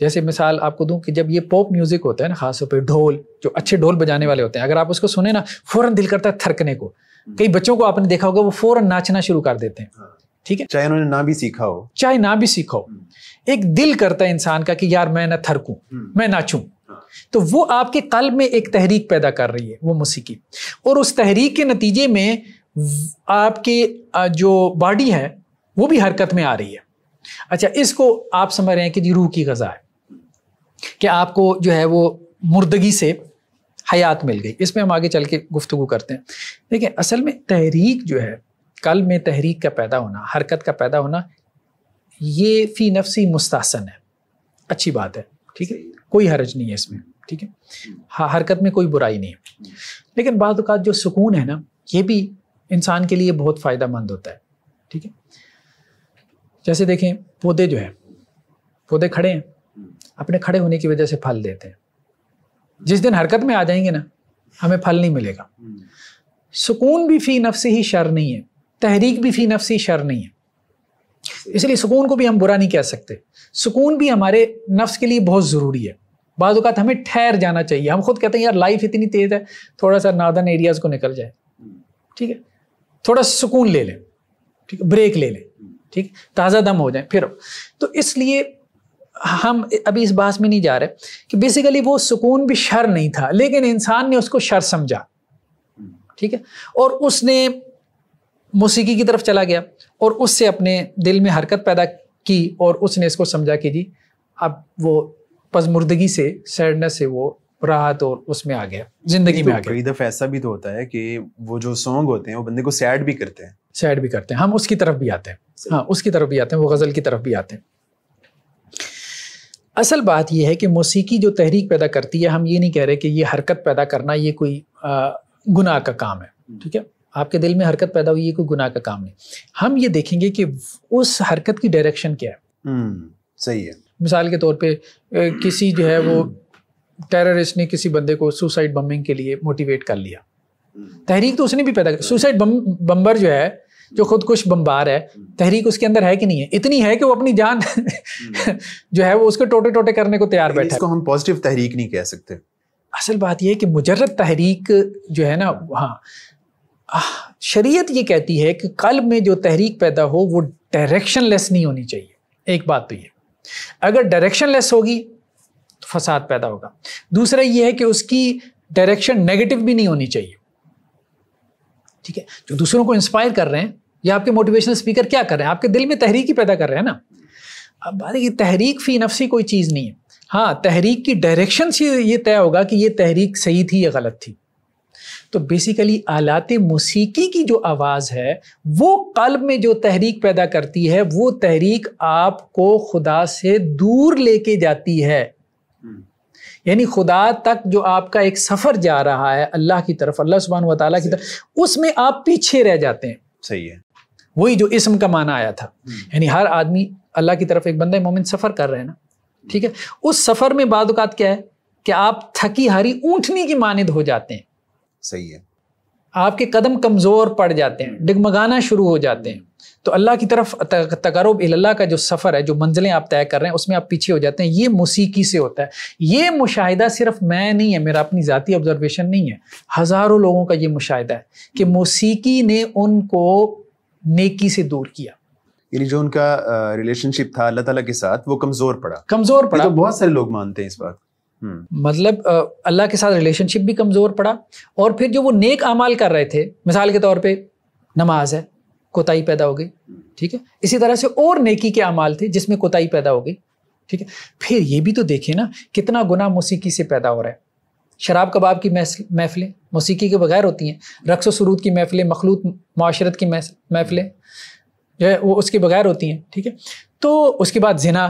जैसे मिसाल आपको दूं कि जब ये पॉप म्यूज़िक होता है ना खासतौर पर ढोल जो अच्छे ढोल बजाने वाले होते हैं अगर आप उसको सुने ना फ़ौरन दिल करता है थरकने को हम्म। कई बच्चों को आपने देखा होगा वो फ़ौरन नाचना शुरू कर देते हैं हाँ। ठीक है चाहे उन्होंने ना भी सीखा हो चाहे ना भी सीखा हो हम्म। एक दिल करता है इंसान का कि यार मैं ना थरकू हम्म। मैं नाचू हाँ। तो वो आपके कल में एक तहरीक पैदा कर रही है वो मौसीकी और उस तहरीक के नतीजे में आपके जो बॉडी है वो भी हरकत में आ रही है अच्छा इसको आप समझ रहे हैं कि जी रूह की गज़ा है कि आपको जो है वो मुर्दगी से हयात मिल गई इसमें हम आगे चल के गुफ्तु करते हैं देखिए असल में तहरीक जो है कल में तहरीक का पैदा होना हरकत का पैदा होना ये फ़ी नफसी मुस्तासन है अच्छी बात है ठीक है कोई हरज नहीं है इसमें ठीक है हाँ हरकत में कोई बुराई नहीं है लेकिन बाद जो सुकून है ना ये भी इंसान के लिए बहुत फ़ायदा मंद होता है ठीक है जैसे देखें पौधे जो है पौधे खड़े हैं अपने खड़े होने की वजह से फल देते हैं जिस दिन हरकत में आ जाएंगे ना हमें फल नहीं मिलेगा सुकून भी फी से ही शर नहीं है तहरीक भी फी से ही शर नहीं है इसलिए सुकून को भी हम बुरा नहीं कह सकते सुकून भी हमारे नफ्स के लिए बहुत ज़रूरी है बाज़ात हमें ठहर जाना चाहिए हम खुद कहते हैं यार लाइफ इतनी तेज़ है थोड़ा सा नादन एरियाज़ को निकल जाए ठीक है थोड़ा सुकून ले लें ठीक है ब्रेक ले लें ठीक ताज़ा दम हो जाए फिर तो इसलिए हम अभी इस बात में नहीं जा रहे कि बेसिकली वो सुकून भी शर नहीं था लेकिन इंसान ने उसको शर समझा ठीक है और उसने मौसीकी की तरफ चला गया और उससे अपने दिल में हरकत पैदा की और उसने इसको समझा कि जी अब वो पजमुर्दगी से सैडनेस से वो राहत और उसमें आ गया जिंदगी में तो आ गया कई दफ़ा ऐसा भी तो होता है कि वो जो सॉन्ग होते हैं वो बंदे को सैड भी करते हैं सैड भी करते हैं हम उसकी तरफ भी आते हैं हाँ उसकी तरफ भी आते हैं वो गज़ल की तरफ भी आते हैं असल बात यह है कि मौसीकी जो तहरीक पैदा करती है हम ये नहीं कह रहे कि ये हरकत पैदा करना ये कोई गुनाह का काम है हम्म। ठीक है आपके दिल में हरकत पैदा हुई ये कोई गुनाह का काम नहीं हम ये देखेंगे कि उस हरकत की डायरेक्शन क्या है हम्म, सही है मिसाल के तौर पे किसी जो है वो टेररिस्ट ने किसी बंदे को सुसाइड बम्बिंग के लिए मोटिवेट कर लिया हम्म। तहरीक तो उसने भी पैदा कर सुसाइड बम बम्बर जो है जो खुद कुछ बम्बार है हम्म। तहरीक उसके अंदर है कि नहीं है इतनी है कि वो अपनी जान हम्म। जो है वो उसके टोटे टोटे करने को तैयार बैठा इसको हम पॉजिटिव तहरीक नहीं कह सकते असल बात यह है कि मुजरद तहरीक जो है ना हाँ शरीयत ये कहती है कि कल्ब में जो तहरीक पैदा हो वो डायरेक्शन लेस नहीं होनी चाहिए एक बात तो ये अगर डायरेक्शन लेस होगी तो फसाद पैदा होगा दूसरा ये है कि उसकी डायरेक्शन नेगेटिव भी नहीं होनी चाहिए ठीक है जो दूसरों को इंस्पायर कर रहे हैं या आपके मोटिवेशनल स्पीकर क्या कर रहे हैं आपके दिल में तहरीक ही पैदा कर रहे हैं ना अब देखिए तहरीक फी नफसी कोई चीज़ नहीं है हाँ तहरीक की डायरेक्शन से ये तय होगा कि ये तहरीक सही थी या गलत थी तो बेसिकली आलात मौसीकी की जो आवाज़ है वो कल्ब में जो तहरीक पैदा करती है वो तहरीक आपको खुदा से दूर लेके जाती है यानी खुदा तक जो आपका एक सफ़र जा रहा है अल्लाह की तरफ अल्लाह सुबहान वाली की तरफ उसमें आप पीछे रह जाते हैं सही है वही जो इसम का माना आया था हम्म। यानी हर आदमी अल्लाह की तरफ एक बंदा मोमिन सफ़र कर रहे हैं ना ठीक है उस सफ़र में बाद क्या है कि आप थकी हारी ऊंटनी की मानद हो जाते हैं सही है आपके कदम कमज़ोर पड़ जाते हैं डिगमगाना शुरू हो जाते हैं तो अल्लाह की तरफ तकरब अल्लाह का जो सफ़र है जो मंजिलें आप तय कर रहे हैं उसमें आप पीछे हो जाते हैं ये मौसीकी से होता है ये मुशाहिदा सिर्फ मैं नहीं है मेरा अपनी ज़ाती ऑब्जर्वेशन नहीं है हज़ारों लोगों का ये मुशाहिदा है कि मौसीकी ने उनको नेकी से दूर किया यानी जो उनका रिलेशनशिप था अल्लाह ताला के साथ वो कमज़ोर पड़ा कमज़ोर तो पड़ा तो बहुत सारे लोग मानते हैं इस बात हम्म। मतलब अल्लाह के साथ रिलेशनशिप भी कमज़ोर पड़ा और फिर जो वो नेक अमाल कर रहे थे मिसाल के तौर पे नमाज है कोताही पैदा हो गई ठीक है इसी तरह से और नेकी के अमाल थे जिसमें कोताही पैदा हो गई ठीक है फिर ये भी तो देखे ना कितना गुना मौसीकी से पैदा हो रहा है शराब कबाब की महफिलें मौसीकी के बगैर होती हैं रक्स सरूद की महफिलें मखलूत माशरत की महफिलें जो है वो उसके बगैर होती हैं ठीक है तो उसके बाद जना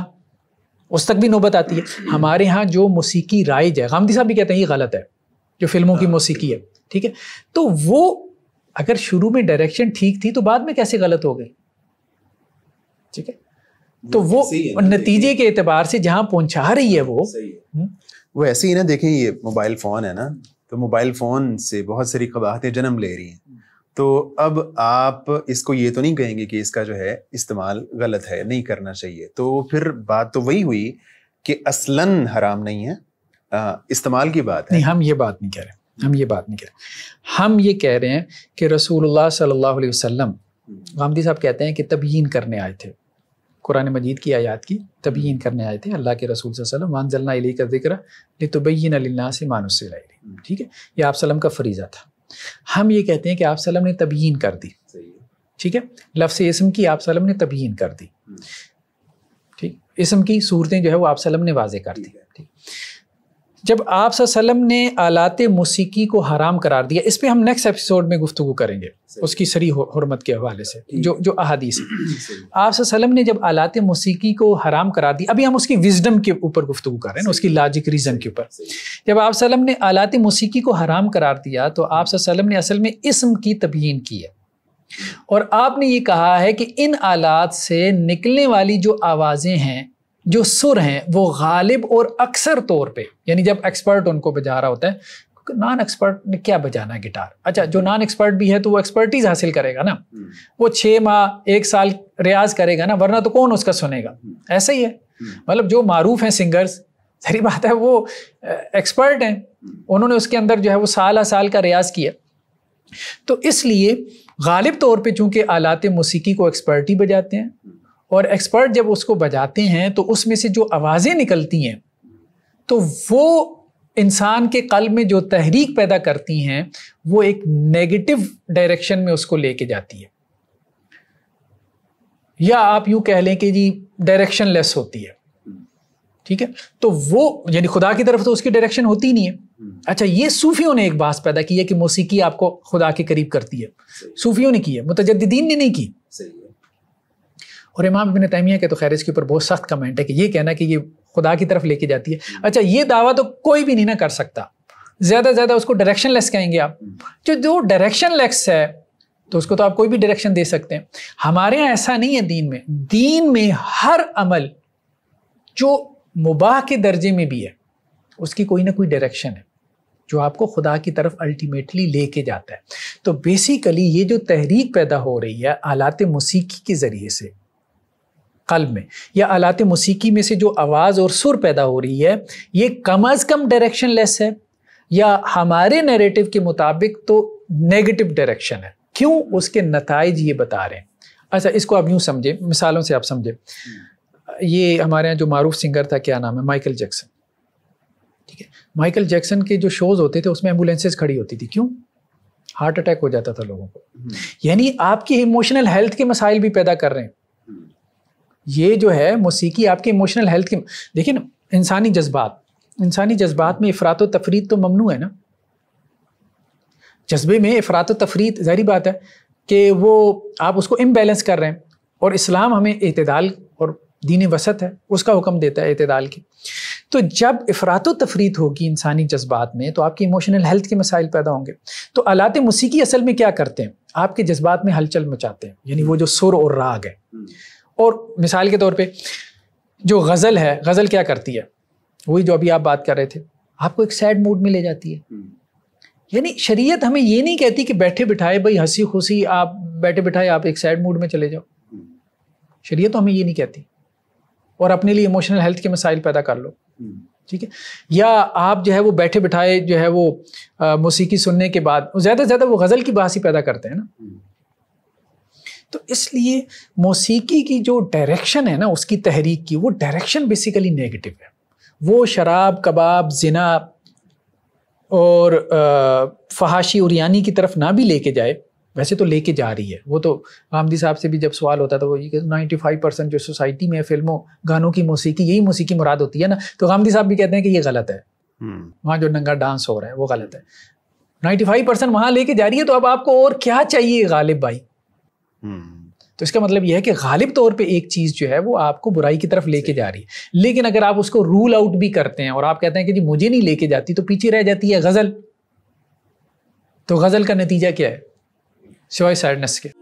उस तक भी नौबत आती है हमारे यहाँ जो मौसीकी राइज है गांधी साहब भी कहते हैं ये गलत है जो फिल्मों की मौसीकी है ठीक है तो वो अगर शुरू में डायरेक्शन ठीक थी तो बाद में कैसे गलत हो गई ठीक है तो वो नतीजे के एतबार से जहाँ पहुंचा रही है वो हम्म? वो ऐसे ही ना देखें ये मोबाइल फ़ोन है ना तो मोबाइल फ़ोन से बहुत सारी कबाहतें जन्म ले रही हैं तो अब आप इसको ये तो नहीं कहेंगे कि इसका जो है इस्तेमाल गलत है नहीं करना चाहिए तो फिर बात तो वही हुई कि असलन हराम नहीं है इस्तेमाल की बात है नहीं हम ये बात नहीं कह रहे हम ये बात नहीं कह रहे हम ये कह रहे हैं कि रसूलुल्लाह सल्लल्लाहु अलैहि वसल्लम गांधी साहब कहते हैं कि तबीन करने आए थे कुरान मजीद की आयात की तबीन करने आए थे अल्लाह के रसूल वसल्लम वानजलना अली का जिक्र ले तबीन अलिना से मानुस ठीक है ये आप सलम का फरीज़ा था हम ये कहते हैं कि आप सलम ने तबीन कर दी ठीक है लफ्स इसम की आप सलम ने तबीन कर दी हम्म। ठीक इसम की सूरतें जो है वो आप सलम ने वाजे कर दी ठीक जब आप सल्लम ने आलात मौसीकी को हराम करार दिया इस पर हम नेक्स्ट एपिसोड में गुफ्तु करेंगे उसकी सरी हरमत के हवाले से जो जो अहादीस है आप सल्लम ने जब आलात मौसीकी को हराम करार दिया अभी हम उसकी विजडम के ऊपर गुफ्तु कर रहे हैं उसकी लॉजिक रीज़न के ऊपर जब आप सल्लम ने आलात मौसीकी को हराम करार दिया तो आप सल्लम ने असल में इसम की तबीन की है और आपने ये कहा है कि इन आलात से निकलने वाली जो आवाज़ें हैं जो सुर हैं वो गालिब और अक्सर तौर पे यानी जब एक्सपर्ट उनको बजा रहा होता है नॉन एक्सपर्ट ने क्या बजाना है गिटार अच्छा जो नॉन एक्सपर्ट भी है तो वो एक्सपर्टीज हासिल करेगा ना हम्म। वो छः माह एक साल रियाज करेगा ना वरना तो कौन उसका सुनेगा हम्म। ऐसा ही है हम्म। मतलब जो मरूफ हैं सिंगर्स सही बात है वो एक्सपर्ट हैं उन्होंने उसके अंदर जो है वो साल साल का रियाज किया तो इसलिए गालिब तौर पे चूंकि आलात मौसीकी को एक्सपर्ट ही बजाते हैं और एक्सपर्ट जब उसको बजाते हैं तो उसमें से जो आवाज़ें निकलती हैं तो वो इंसान के कल में जो तहरीक पैदा करती हैं वो एक नेगेटिव डायरेक्शन में उसको लेके जाती है या आप यूँ कह लें कि जी डायरेक्शन लेस होती है ठीक है तो वो यानी खुदा की तरफ तो उसकी डायरेक्शन होती ही नहीं है अच्छा ये सूफियों ने एक बात पैदा की है कि मौसीकी आपको खुदा के करीब करती है सूफियों ने की है मुतजद्दीन ने नहीं की और इमाम इबन तैमिया के तो खैर इसके ऊपर बहुत सख्त कमेंट है कि ये कहना कि ये खुदा की तरफ लेके जाती है हम्म। अच्छा ये दावा तो कोई भी नहीं ना कर सकता ज़्यादा ज़्यादा उसको डायरेक्शन लेस कहेंगे आप हम्म। जो जो डायरेक्शन लेस है तो उसको तो आप कोई भी डायरेक्शन दे सकते हैं हमारे यहाँ ऐसा नहीं है दीन में दीन में हर अमल जो मुबाह के दर्जे में भी है उसकी कोई ना कोई डायरेक्शन है जो आपको खुदा की तरफ अल्टीमेटली लेके जाता है तो बेसिकली ये जो तहरीक पैदा हो रही है आलात मौसीकी के ज़रिए से कल्ब में या आलात मौसीकी में से जो आवाज़ और सुर पैदा हो रही है ये कम अज़ कम डायरेक्शन लेस है या हमारे नेरेटिव के मुताबिक तो नेगेटिव डायरेक्शन है क्यों उसके नतज ये बता रहे हैं अच्छा इसको आप यूँ समझें मिसालों से आप समझें ये हमारे यहाँ जो मरूफ सिंगर था क्या नाम है माइकल जैक्सन ठीक है माइकल जैक्सन के जो शोज़ होते थे उसमें एम्बुलेंसेज खड़ी होती थी क्यों हार्ट अटैक हो जाता था लोगों को हम्म। यानी आपकी इमोशनल हेल्थ के मसाइल भी पैदा कर रहे हैं ये जो है मौसीकी आपके इमोशनल हेल्थ के देखिए ना इंसानी जज्बात इंसानी जज्बात में अफरात तफरीत तो ममनू है ना जज्बे में अफरात तफरीत जहरी बात है कि वो आप उसको इम्बेलेंस कर रहे हैं और इस्लाम हमें अतदाल और दीन वसत है उसका हुक्म देता है अतदाल की तो जब अफरात तफरीत होगी इंसानी जज्बात में तो आपकी इमोशनल हेल्थ के मसाइल पैदा होंगे तो अलात मौसीकी असल में क्या करते हैं आपके जज्बात में हलचल मचाते हैं यानी वो जो सुर और राग है और मिसाल के तौर पे जो गज़ल है गज़ल क्या करती है वही जो अभी आप बात कर रहे थे आपको एक सैड मूड में ले जाती है हम्म। यानी शरीयत हमें ये नहीं कहती कि बैठे बिठाए भाई हंसी खुशी आप बैठे बिठाए आप एक सैड मूड में चले जाओ हम्म। शरीयत तो हमें ये नहीं कहती और अपने लिए इमोशनल हेल्थ के मसाइल पैदा कर लो हम्म। ठीक है या आप जो है वो बैठे बिठाए जो है वो मौसीकी सुनने के बाद ज़्यादा से ज़्यादा वो गज़ल की बासी पैदा करते हैं ना तो इसलिए मौसीकी की जो डायरेक्शन है ना उसकी तहरीक की वो डायरेक्शन बेसिकली नेगेटिव है वो शराब कबाब जिना और फहाशी और यानी की तरफ ना भी लेके जाए वैसे तो लेके जा रही है वो तो गांधी साहब से भी जब सवाल होता था तो वो ये नाइन्टी फाइव परसेंट जो सोसाइटी में फिल्मों गानों की मौसीकी यही मौसीकी मुराद होती है ना तो गांधी साहब भी कहते हैं कि ये गलत है हम्म। वहाँ जो नंगा डांस हो रहा है वो गलत है नाइन्टी फाइव परसेंट वहाँ लेके जा रही है तो अब आपको और क्या चाहिए गालिब भाई हम्म। तो इसका मतलब यह है कि गालिब तौर पे एक चीज़ जो है वो आपको बुराई की तरफ लेके जा रही है लेकिन अगर आप उसको रूल आउट भी करते हैं और आप कहते हैं कि जी मुझे नहीं लेके जाती तो पीछे रह जाती है गज़ल तो गज़ल का नतीजा क्या है सिवाय सैडनेस के